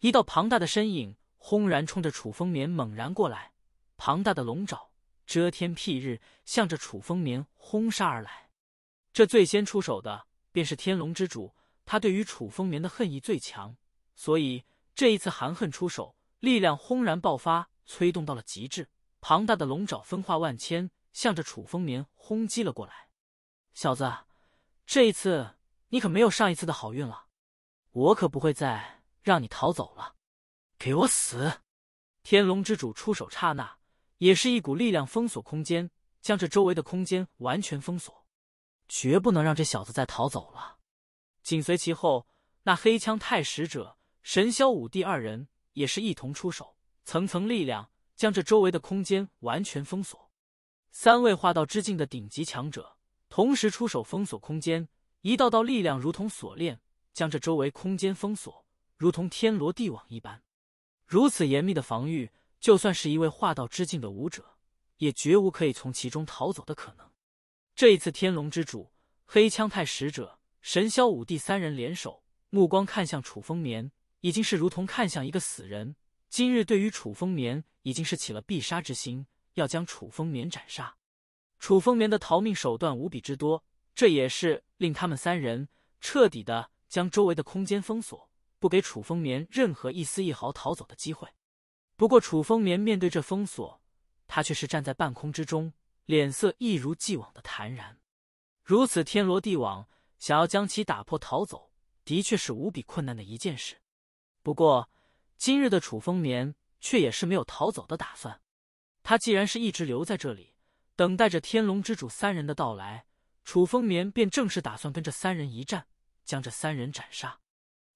一道庞大的身影轰然冲着楚风眠猛然过来，庞大的龙爪遮天蔽日，向着楚风眠轰杀而来。这最先出手的便是天龙之主，他对于楚风眠的恨意最强，所以这一次含恨出手，力量轰然爆发，催动到了极致，庞大的龙爪分化万千，向着楚风眠轰击了过来。小子！这一次，你可没有上一次的好运了，我可不会再让你逃走了！给我死！天龙之主出手刹那，也是一股力量封锁空间，将这周围的空间完全封锁，绝不能让这小子再逃走了。紧随其后，那黑枪太使者、神霄武帝二人也是一同出手，层层力量将这周围的空间完全封锁。三位化道之境的顶级强者。同时出手封锁空间，一道道力量如同锁链，将这周围空间封锁，如同天罗地网一般。如此严密的防御，就算是一位化道之境的武者，也绝无可以从其中逃走的可能。这一次，天龙之主、黑枪太使者、神霄武帝三人联手，目光看向楚风眠，已经是如同看向一个死人。今日对于楚风眠，已经是起了必杀之心，要将楚风眠斩杀。楚风眠的逃命手段无比之多，这也是令他们三人彻底的将周围的空间封锁，不给楚风眠任何一丝一毫逃走的机会。不过，楚风眠面对这封锁，他却是站在半空之中，脸色一如既往的坦然。如此天罗地网，想要将其打破逃走，的确是无比困难的一件事。不过，今日的楚风眠却也是没有逃走的打算。他既然是一直留在这里。等待着天龙之主三人的到来，楚风眠便正式打算跟这三人一战，将这三人斩杀。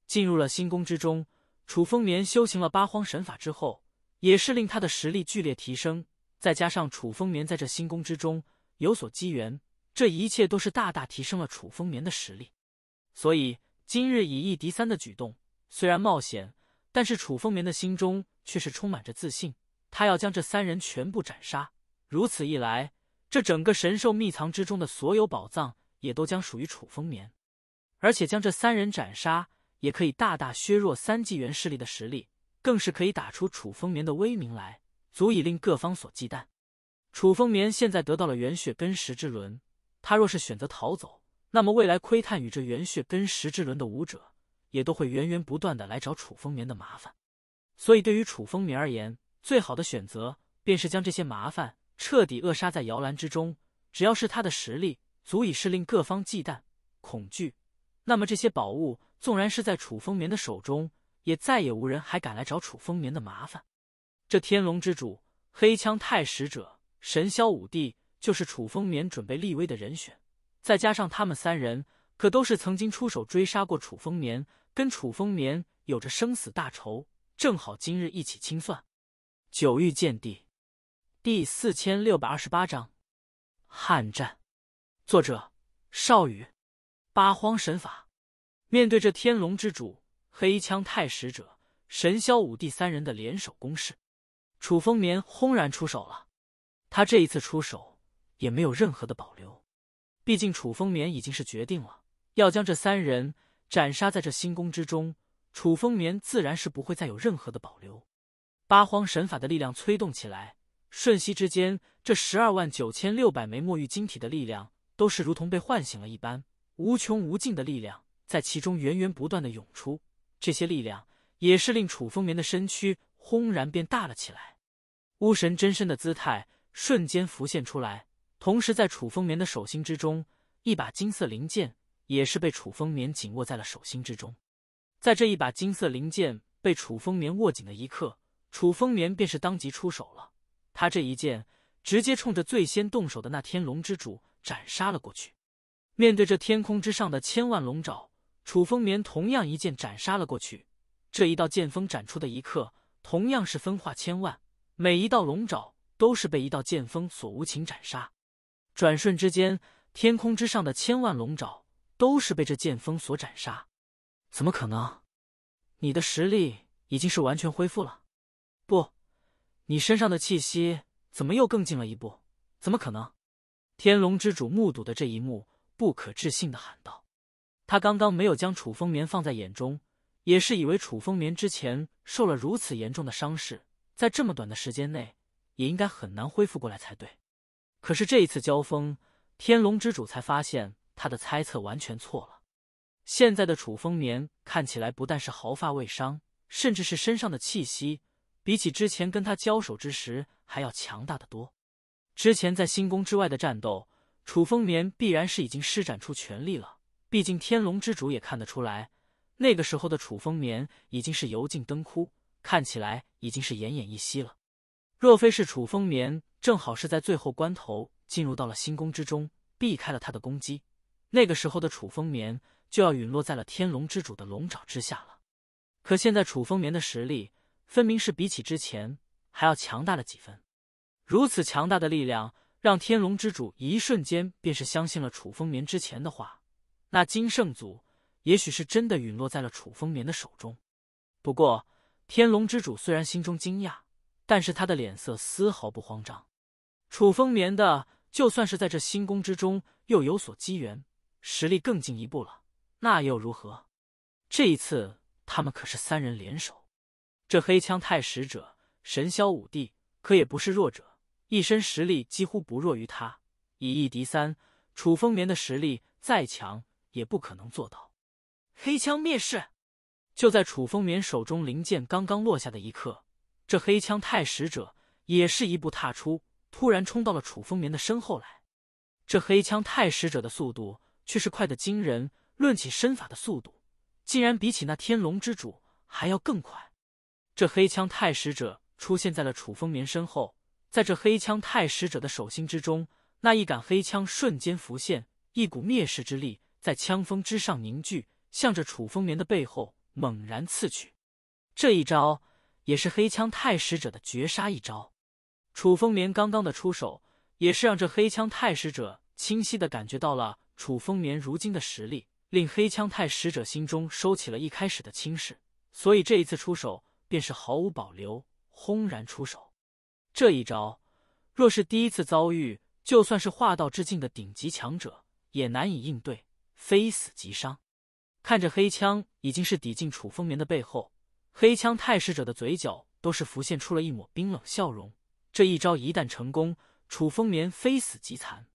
进入了新宫之中，楚风眠修行了八荒神法之后，也是令他的实力剧烈提升。再加上楚风眠在这新宫之中有所机缘，这一切都是大大提升了楚风眠的实力。所以今日以一敌三的举动虽然冒险，但是楚风眠的心中却是充满着自信。他要将这三人全部斩杀，如此一来。这整个神兽秘藏之中的所有宝藏，也都将属于楚风眠。而且将这三人斩杀，也可以大大削弱三纪元势力的实力，更是可以打出楚风眠的威名来，足以令各方所忌惮。楚风眠现在得到了元血根石之轮，他若是选择逃走，那么未来窥探与这元血根石之轮的武者，也都会源源不断的来找楚风眠的麻烦。所以对于楚风眠而言，最好的选择便是将这些麻烦。彻底扼杀在摇篮之中。只要是他的实力，足以是令各方忌惮、恐惧。那么这些宝物，纵然是在楚风眠的手中，也再也无人还敢来找楚风眠的麻烦。这天龙之主、黑枪太使者、神霄五帝，就是楚风眠准备立威的人选。再加上他们三人，可都是曾经出手追杀过楚风眠，跟楚风眠有着生死大仇。正好今日一起清算。九域剑帝。第四千六百二十八章，汉战。作者：少羽。八荒神法。面对这天龙之主、黑枪太使者、神霄武帝三人的联手攻势，楚风眠轰然出手了。他这一次出手也没有任何的保留，毕竟楚风眠已经是决定了要将这三人斩杀在这星宫之中。楚风眠自然是不会再有任何的保留，八荒神法的力量催动起来。瞬息之间，这十二万九千六百枚墨玉晶体的力量都是如同被唤醒了一般，无穷无尽的力量在其中源源不断的涌出。这些力量也是令楚风眠的身躯轰然变大了起来。巫神真身的姿态瞬间浮现出来，同时在楚风眠的手心之中，一把金色灵剑也是被楚风眠紧握在了手心之中。在这一把金色灵剑被楚风眠握紧的一刻，楚风眠便是当即出手了。他这一剑直接冲着最先动手的那天龙之主斩杀了过去。面对着天空之上的千万龙爪，楚风眠同样一剑斩杀了过去。这一道剑锋斩出的一刻，同样是分化千万，每一道龙爪都是被一道剑锋所无情斩杀。转瞬之间，天空之上的千万龙爪都是被这剑锋所斩杀。怎么可能？你的实力已经是完全恢复了？不。你身上的气息怎么又更近了一步？怎么可能？天龙之主目睹的这一幕，不可置信的喊道。他刚刚没有将楚风眠放在眼中，也是以为楚风眠之前受了如此严重的伤势，在这么短的时间内，也应该很难恢复过来才对。可是这一次交锋，天龙之主才发现他的猜测完全错了。现在的楚风眠看起来不但是毫发未伤，甚至是身上的气息。比起之前跟他交手之时还要强大的多。之前在星宫之外的战斗，楚风眠必然是已经施展出全力了。毕竟天龙之主也看得出来，那个时候的楚风眠已经是油尽灯枯，看起来已经是奄奄一息了。若非是楚风眠正好是在最后关头进入到了星宫之中，避开了他的攻击，那个时候的楚风眠就要陨落在了天龙之主的龙爪之下了。可现在楚风眠的实力。分明是比起之前还要强大了几分，如此强大的力量，让天龙之主一瞬间便是相信了楚风眠之前的话。那金圣祖也许是真的陨落在了楚风眠的手中。不过，天龙之主虽然心中惊讶，但是他的脸色丝毫不慌张。楚风眠的就算是在这星宫之中又有所机缘，实力更进一步了，那又如何？这一次，他们可是三人联手。这黑枪太使者神霄五帝可也不是弱者，一身实力几乎不弱于他。以一敌三，楚风眠的实力再强也不可能做到。黑枪灭世！就在楚风眠手中灵剑刚刚落下的一刻，这黑枪太使者也是一步踏出，突然冲到了楚风眠的身后来。这黑枪太使者的速度却是快的惊人，论起身法的速度，竟然比起那天龙之主还要更快。这黑枪太使者出现在了楚风眠身后，在这黑枪太使者的手心之中，那一杆黑枪瞬间浮现，一股灭世之力在枪锋之上凝聚，向着楚风眠的背后猛然刺去。这一招也是黑枪太使者的绝杀一招。楚风眠刚刚的出手，也是让这黑枪太使者清晰的感觉到了楚风眠如今的实力，令黑枪太使者心中收起了一开始的轻视，所以这一次出手。便是毫无保留，轰然出手。这一招若是第一次遭遇，就算是化道之境的顶级强者也难以应对，非死即伤。看着黑枪已经是抵近楚风眠的背后，黑枪太使者的嘴角都是浮现出了一抹冰冷笑容。这一招一旦成功，楚风眠非死即残。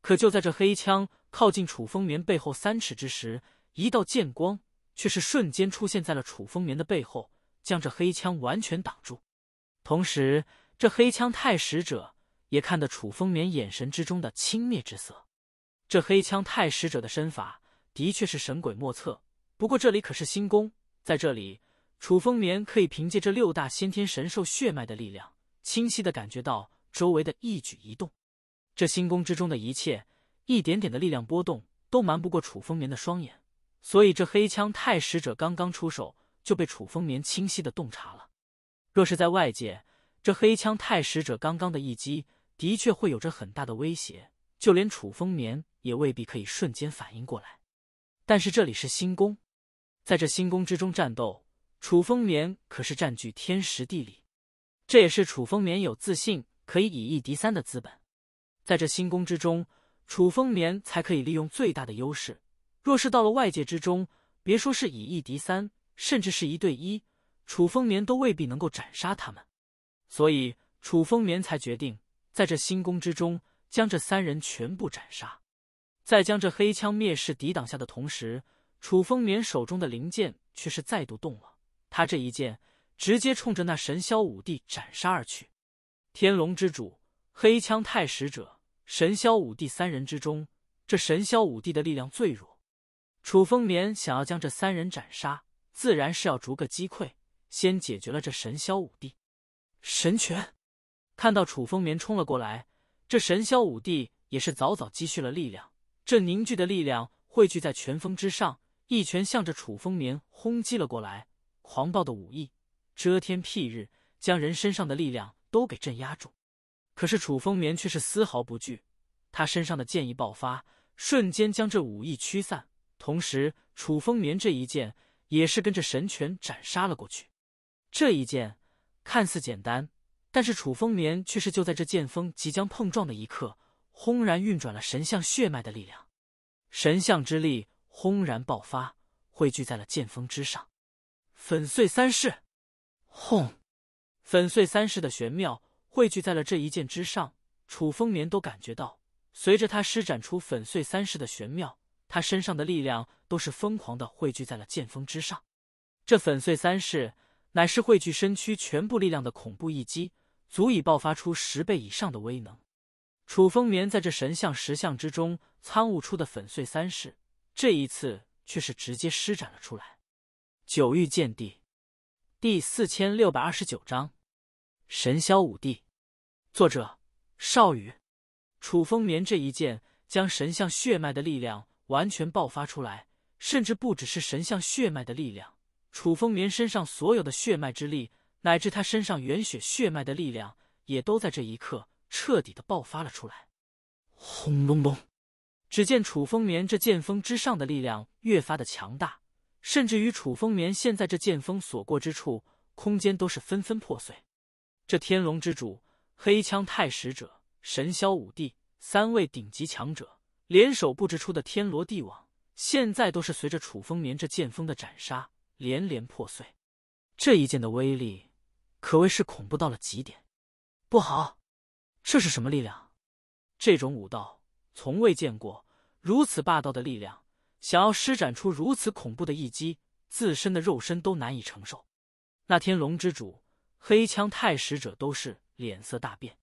可就在这黑枪靠近楚风眠背后三尺之时，一道剑光却是瞬间出现在了楚风眠的背后。将这黑枪完全挡住，同时，这黑枪太使者也看得楚风眠眼神之中的轻蔑之色。这黑枪太使者的身法的确是神鬼莫测，不过这里可是星宫，在这里，楚风眠可以凭借这六大先天神兽血脉的力量，清晰的感觉到周围的一举一动。这星宫之中的一切，一点点的力量波动都瞒不过楚风眠的双眼，所以这黑枪太使者刚刚出手。就被楚风眠清晰的洞察了。若是在外界，这黑枪太使者刚刚的一击的确会有着很大的威胁，就连楚风眠也未必可以瞬间反应过来。但是这里是星宫，在这星宫之中战斗，楚风眠可是占据天时地利，这也是楚风眠有自信可以以一敌三的资本。在这新宫之中，楚风眠才可以利用最大的优势。若是到了外界之中，别说是以一敌三。甚至是一对一，楚风眠都未必能够斩杀他们，所以楚风眠才决定在这星宫之中将这三人全部斩杀。在将这黑枪灭世抵挡下的同时，楚风眠手中的灵剑却是再度动了。他这一剑直接冲着那神霄五帝斩杀而去。天龙之主、黑枪太使者、神霄五帝三人之中，这神霄五帝的力量最弱，楚风眠想要将这三人斩杀。自然是要逐个击溃，先解决了这神霄五帝。神拳看到楚风眠冲了过来，这神霄五帝也是早早积蓄了力量，这凝聚的力量汇聚在拳锋之上，一拳向着楚风眠轰击了过来。狂暴的武意遮天蔽日，将人身上的力量都给镇压住。可是楚风眠却是丝毫不惧，他身上的剑意爆发，瞬间将这武意驱散。同时，楚风眠这一剑。也是跟着神拳斩杀了过去。这一剑看似简单，但是楚风眠却是就在这剑锋即将碰撞的一刻，轰然运转了神像血脉的力量，神像之力轰然爆发，汇聚在了剑锋之上，粉碎三世。轰！粉碎三世的玄妙汇聚在了这一剑之上，楚风眠都感觉到，随着他施展出粉碎三世的玄妙。他身上的力量都是疯狂的汇聚在了剑锋之上，这粉碎三式乃是汇聚身躯全部力量的恐怖一击，足以爆发出十倍以上的威能。楚风眠在这神像石像之中参悟出的粉碎三式，这一次却是直接施展了出来。九域剑帝第四千六百二十九章：神霄五帝。作者：少羽。楚风眠这一剑将神像血脉的力量。完全爆发出来，甚至不只是神像血脉的力量，楚风眠身上所有的血脉之力，乃至他身上元血血脉的力量，也都在这一刻彻底的爆发了出来。轰隆隆！只见楚风眠这剑锋之上的力量越发的强大，甚至于楚风眠现在这剑锋所过之处，空间都是纷纷破碎。这天龙之主、黑枪太使者、神霄五帝三位顶级强者。联手布置出的天罗地网，现在都是随着楚风眠这剑锋的斩杀连连破碎。这一剑的威力可谓是恐怖到了极点。不好，这是什么力量？这种武道从未见过如此霸道的力量，想要施展出如此恐怖的一击，自身的肉身都难以承受。那天龙之主、黑枪太使者都是脸色大变。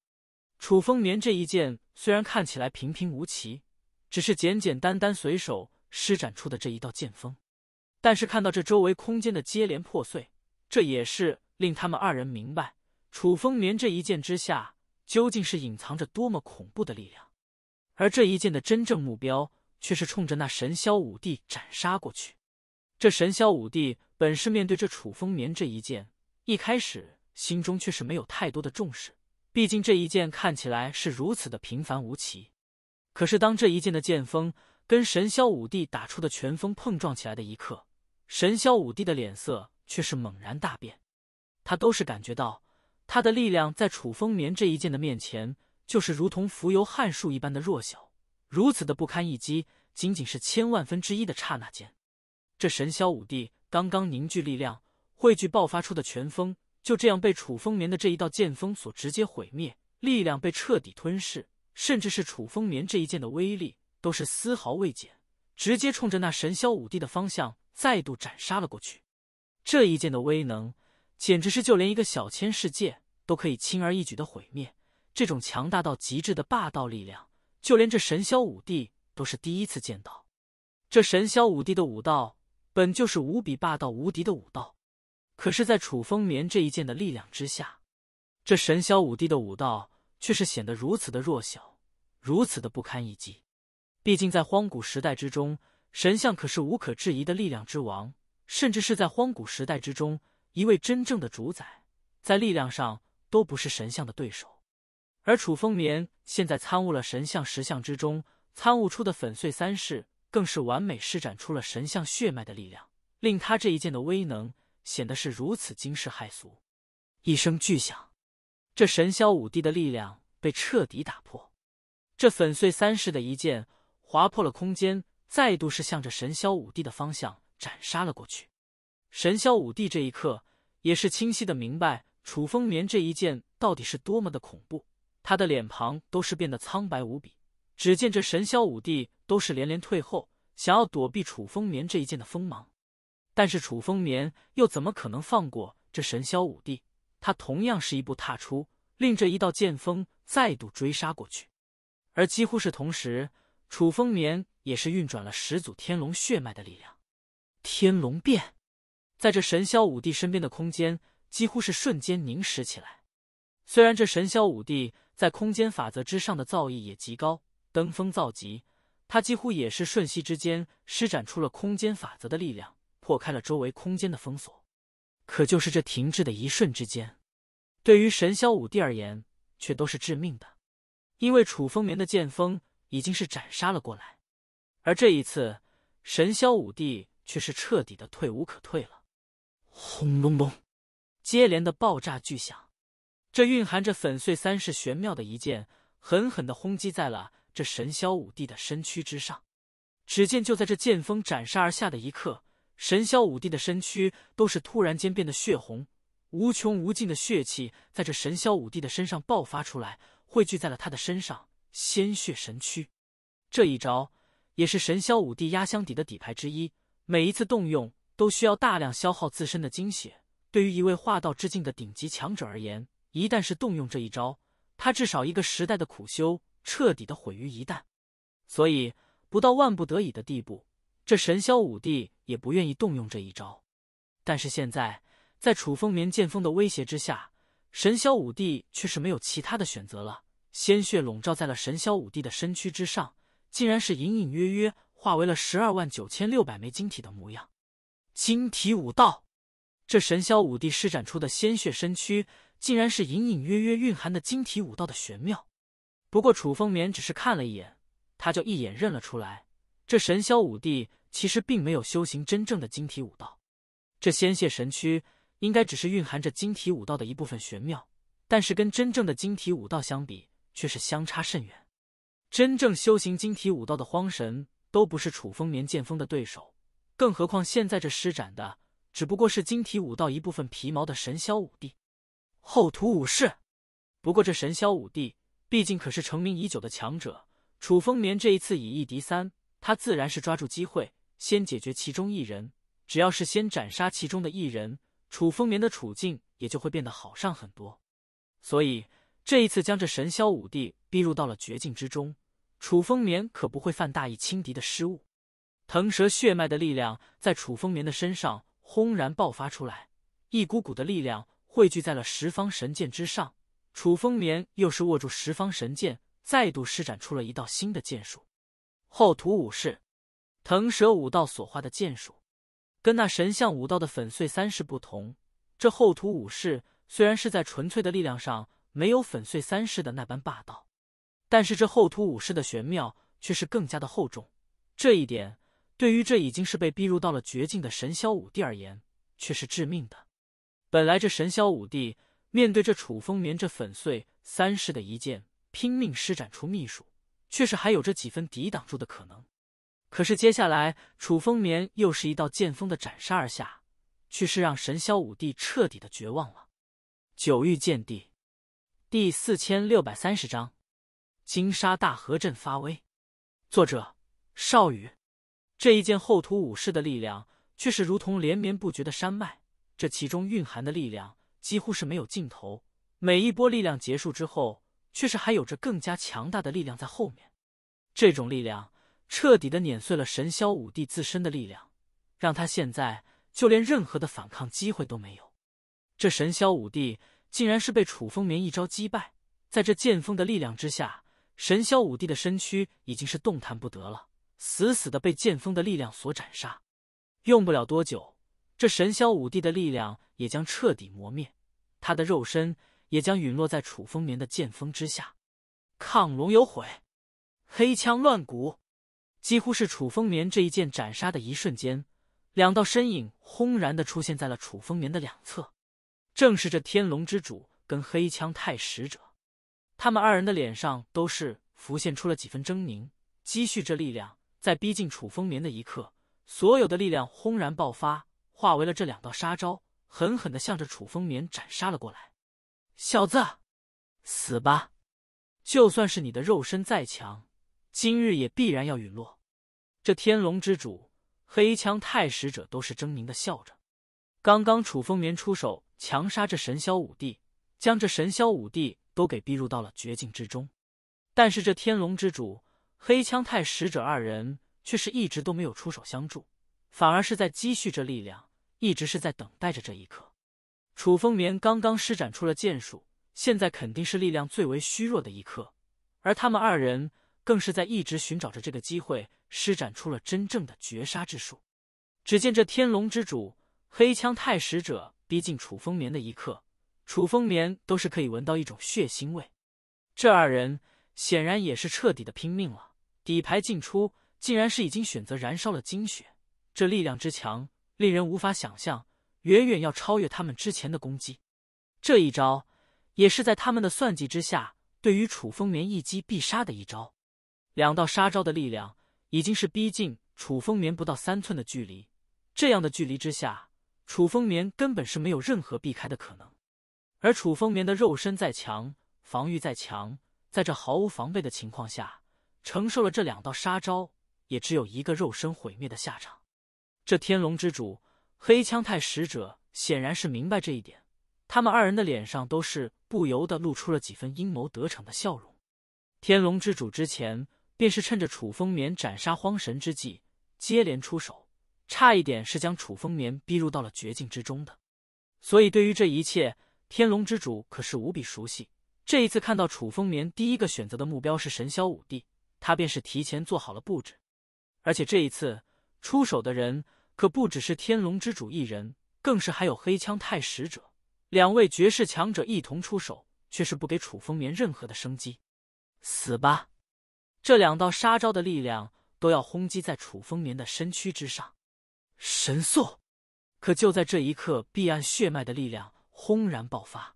楚风眠这一剑虽然看起来平平无奇。只是简简单单随手施展出的这一道剑锋，但是看到这周围空间的接连破碎，这也是令他们二人明白楚风眠这一剑之下究竟是隐藏着多么恐怖的力量。而这一剑的真正目标却是冲着那神霄五帝斩杀过去。这神霄五帝本是面对这楚风眠这一剑，一开始心中却是没有太多的重视，毕竟这一剑看起来是如此的平凡无奇。可是，当这一剑的剑锋跟神霄五帝打出的拳锋碰撞起来的一刻，神霄五帝的脸色却是猛然大变。他都是感觉到，他的力量在楚风眠这一剑的面前，就是如同蜉蝣撼树一般的弱小，如此的不堪一击。仅仅是千万分之一的刹那间，这神霄五帝刚刚凝聚力量、汇聚爆发出的拳锋，就这样被楚风眠的这一道剑锋所直接毁灭，力量被彻底吞噬。甚至是楚风眠这一剑的威力都是丝毫未减，直接冲着那神霄五帝的方向再度斩杀了过去。这一剑的威能，简直是就连一个小千世界都可以轻而易举的毁灭。这种强大到极致的霸道力量，就连这神霄五帝都是第一次见到。这神霄五帝的武道本就是无比霸道无敌的武道，可是，在楚风眠这一剑的力量之下，这神霄五帝的武道。却是显得如此的弱小，如此的不堪一击。毕竟在荒古时代之中，神像可是无可置疑的力量之王，甚至是在荒古时代之中一位真正的主宰，在力量上都不是神像的对手。而楚风眠现在参悟了神像石像之中参悟出的粉碎三式，更是完美施展出了神像血脉的力量，令他这一剑的威能显得是如此惊世骇俗。一声巨响。这神霄五帝的力量被彻底打破，这粉碎三世的一剑划破了空间，再度是向着神霄五帝的方向斩杀了过去。神霄五帝这一刻也是清晰的明白楚风眠这一剑到底是多么的恐怖，他的脸庞都是变得苍白无比。只见这神霄五帝都是连连退后，想要躲避楚风眠这一剑的锋芒，但是楚风眠又怎么可能放过这神霄五帝？他同样是一步踏出，令这一道剑锋再度追杀过去。而几乎是同时，楚风眠也是运转了始祖天龙血脉的力量，天龙变，在这神霄五帝身边的空间几乎是瞬间凝实起来。虽然这神霄五帝在空间法则之上的造诣也极高，登峰造极，他几乎也是瞬息之间施展出了空间法则的力量，破开了周围空间的封锁。可就是这停滞的一瞬之间，对于神霄武帝而言，却都是致命的，因为楚风眠的剑锋已经是斩杀了过来，而这一次，神霄武帝却是彻底的退无可退了。轰隆隆，接连的爆炸巨响，这蕴含着粉碎三世玄妙的一剑，狠狠的轰击在了这神霄武帝的身躯之上。只见就在这剑锋斩杀而下的一刻。神霄五帝的身躯都是突然间变得血红，无穷无尽的血气在这神霄五帝的身上爆发出来，汇聚在了他的身上。鲜血神躯，这一招也是神霄五帝压箱底的底牌之一。每一次动用都需要大量消耗自身的精血。对于一位化道之境的顶级强者而言，一旦是动用这一招，他至少一个时代的苦修彻底的毁于一旦。所以，不到万不得已的地步。这神霄五帝也不愿意动用这一招，但是现在在楚风眠剑锋的威胁之下，神霄五帝却是没有其他的选择了。鲜血笼罩在了神霄五帝的身躯之上，竟然是隐隐约约化为了十二万九千六百枚晶体的模样。晶体武道，这神霄五帝施展出的鲜血身躯，竟然是隐隐约约蕴含的晶体武道的玄妙。不过楚风眠只是看了一眼，他就一眼认了出来，这神霄五帝。其实并没有修行真正的晶体武道，这仙血神躯应该只是蕴含着晶体武道的一部分玄妙，但是跟真正的晶体武道相比，却是相差甚远。真正修行晶体武道的荒神都不是楚风眠剑锋的对手，更何况现在这施展的只不过是晶体武道一部分皮毛的神霄武帝、后土武士。不过这神霄武帝毕竟可是成名已久的强者，楚风眠这一次以一敌三，他自然是抓住机会。先解决其中一人，只要是先斩杀其中的一人，楚风眠的处境也就会变得好上很多。所以这一次将这神霄五帝逼入到了绝境之中，楚风眠可不会犯大意轻敌的失误。腾蛇血脉的力量在楚风眠的身上轰然爆发出来，一股股的力量汇聚在了十方神剑之上。楚风眠又是握住十方神剑，再度施展出了一道新的剑术——后土武士。腾蛇武道所化的剑术，跟那神象武道的粉碎三式不同。这后土武式虽然是在纯粹的力量上没有粉碎三式的那般霸道，但是这后土武式的玄妙却是更加的厚重。这一点对于这已经是被逼入到了绝境的神霄武帝而言，却是致命的。本来这神霄武帝面对这楚风眠这粉碎三式的一剑，拼命施展出秘术，却是还有着几分抵挡住的可能。可是接下来，楚风眠又是一道剑锋的斩杀而下，却是让神霄五帝彻底的绝望了。九域剑帝第四千六百三十章：金沙大河镇发威。作者：少羽。这一剑厚土武士的力量，却是如同连绵不绝的山脉，这其中蕴含的力量几乎是没有尽头。每一波力量结束之后，却是还有着更加强大的力量在后面。这种力量。彻底的碾碎了神霄武帝自身的力量，让他现在就连任何的反抗机会都没有。这神霄武帝竟然是被楚风眠一招击败，在这剑锋的力量之下，神霄武帝的身躯已经是动弹不得了，死死的被剑锋的力量所斩杀。用不了多久，这神霄武帝的力量也将彻底磨灭，他的肉身也将陨落在楚风眠的剑锋之下。亢龙有悔，黑枪乱鼓。几乎是楚风眠这一剑斩杀的一瞬间，两道身影轰然的出现在了楚风眠的两侧，正是这天龙之主跟黑枪太使者。他们二人的脸上都是浮现出了几分狰狞，积蓄着力量，在逼近楚风眠的一刻，所有的力量轰然爆发，化为了这两道杀招，狠狠的向着楚风眠斩杀了过来。小子，死吧！就算是你的肉身再强。今日也必然要陨落。这天龙之主、黑枪太使者都是狰狞的笑着。刚刚楚风眠出手强杀这神霄五帝，将这神霄五帝都给逼入到了绝境之中。但是这天龙之主、黑枪太使者二人却是一直都没有出手相助，反而是在积蓄着力量，一直是在等待着这一刻。楚风眠刚刚施展出了剑术，现在肯定是力量最为虚弱的一刻，而他们二人。更是在一直寻找着这个机会，施展出了真正的绝杀之术。只见这天龙之主黑枪太使者逼近楚风眠的一刻，楚风眠都是可以闻到一种血腥味。这二人显然也是彻底的拼命了，底牌进出，竟然是已经选择燃烧了精血。这力量之强，令人无法想象，远远要超越他们之前的攻击。这一招也是在他们的算计之下，对于楚风眠一击必杀的一招。两道杀招的力量已经是逼近楚风眠不到三寸的距离，这样的距离之下，楚风眠根本是没有任何避开的可能。而楚风眠的肉身再强，防御再强，在这毫无防备的情况下，承受了这两道杀招，也只有一个肉身毁灭的下场。这天龙之主、黑枪太使者显然是明白这一点，他们二人的脸上都是不由得露出了几分阴谋得逞的笑容。天龙之主之前。便是趁着楚风眠斩杀荒神之际，接连出手，差一点是将楚风眠逼入到了绝境之中的。所以对于这一切，天龙之主可是无比熟悉。这一次看到楚风眠第一个选择的目标是神霄五帝，他便是提前做好了布置。而且这一次出手的人可不只是天龙之主一人，更是还有黑枪太使者两位绝世强者一同出手，却是不给楚风眠任何的生机。死吧！这两道杀招的力量都要轰击在楚风眠的身躯之上，神速！可就在这一刻，碧岸血脉的力量轰然爆发。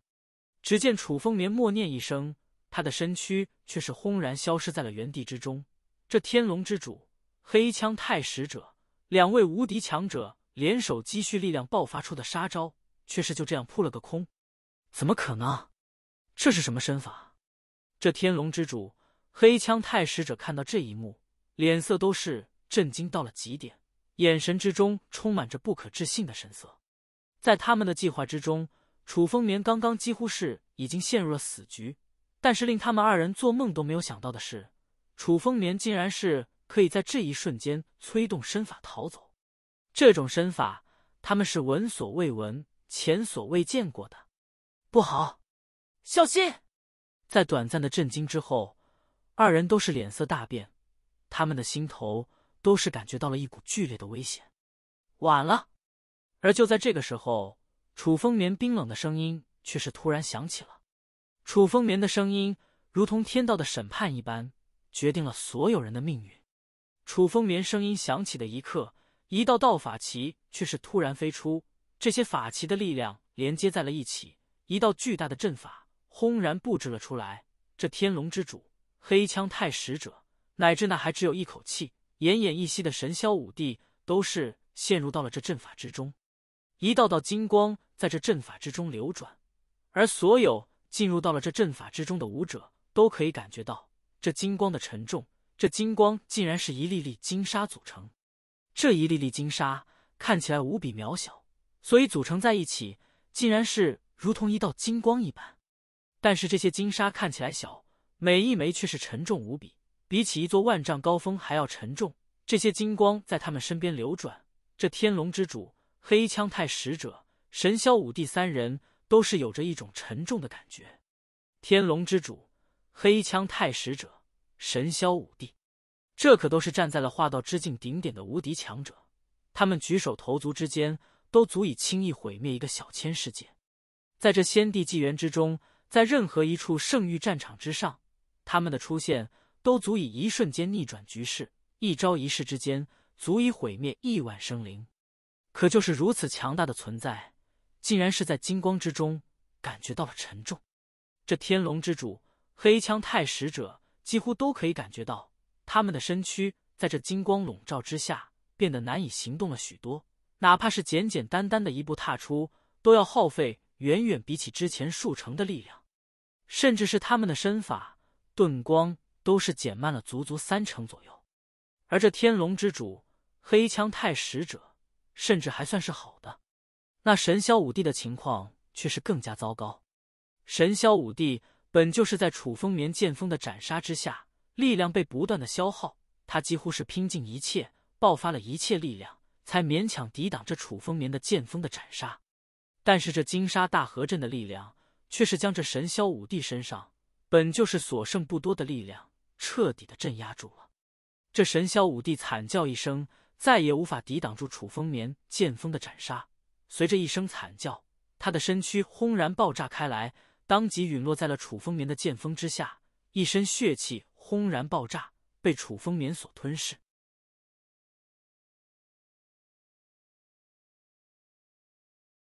只见楚风眠默念一声，他的身躯却是轰然消失在了原地之中。这天龙之主、黑枪太使者两位无敌强者联手积蓄力量爆发出的杀招，却是就这样扑了个空。怎么可能？这是什么身法？这天龙之主。黑枪太使者看到这一幕，脸色都是震惊到了极点，眼神之中充满着不可置信的神色。在他们的计划之中，楚风眠刚刚几乎是已经陷入了死局，但是令他们二人做梦都没有想到的是，楚风眠竟然是可以在这一瞬间催动身法逃走。这种身法，他们是闻所未闻、前所未见过的。不好，小心！在短暂的震惊之后。二人都是脸色大变，他们的心头都是感觉到了一股剧烈的危险。晚了，而就在这个时候，楚风眠冰冷的声音却是突然响起了。楚风眠的声音如同天道的审判一般，决定了所有人的命运。楚风眠声音响起的一刻，一道道法旗却是突然飞出，这些法旗的力量连接在了一起，一道巨大的阵法轰然布置了出来。这天龙之主。黑枪太使者，乃至那还只有一口气、奄奄一息的神霄五帝，都是陷入到了这阵法之中。一道道金光在这阵法之中流转，而所有进入到了这阵法之中的武者，都可以感觉到这金光的沉重。这金光竟然是一粒粒金沙组成，这一粒粒金沙看起来无比渺小，所以组成在一起，竟然是如同一道金光一般。但是这些金沙看起来小。每一枚却是沉重无比，比起一座万丈高峰还要沉重。这些金光在他们身边流转，这天龙之主、黑枪太使者、神霄五帝三人都是有着一种沉重的感觉。天龙之主、黑枪太使者、神霄五帝，这可都是站在了化道之境顶点的无敌强者，他们举手投足之间都足以轻易毁灭一个小千世界。在这先帝纪元之中，在任何一处圣域战场之上。他们的出现都足以一瞬间逆转局势，一招一式之间足以毁灭亿万生灵。可就是如此强大的存在，竟然是在金光之中感觉到了沉重。这天龙之主、黑枪太使者几乎都可以感觉到，他们的身躯在这金光笼罩之下变得难以行动了许多。哪怕是简简单单的一步踏出，都要耗费远远比起之前数成的力量，甚至是他们的身法。遁光都是减慢了足足三成左右，而这天龙之主黑枪太使者甚至还算是好的，那神霄五帝的情况却是更加糟糕。神霄五帝本就是在楚风眠剑锋的斩杀之下，力量被不断的消耗，他几乎是拼尽一切，爆发了一切力量，才勉强抵挡这楚风眠的剑锋的斩杀。但是这金沙大河阵的力量却是将这神霄五帝身上。本就是所剩不多的力量，彻底的镇压住了。这神霄武帝惨叫一声，再也无法抵挡住楚风眠剑锋的斩杀。随着一声惨叫，他的身躯轰然爆炸开来，当即陨落在了楚风眠的剑锋之下，一身血气轰然爆炸，被楚风眠所吞噬。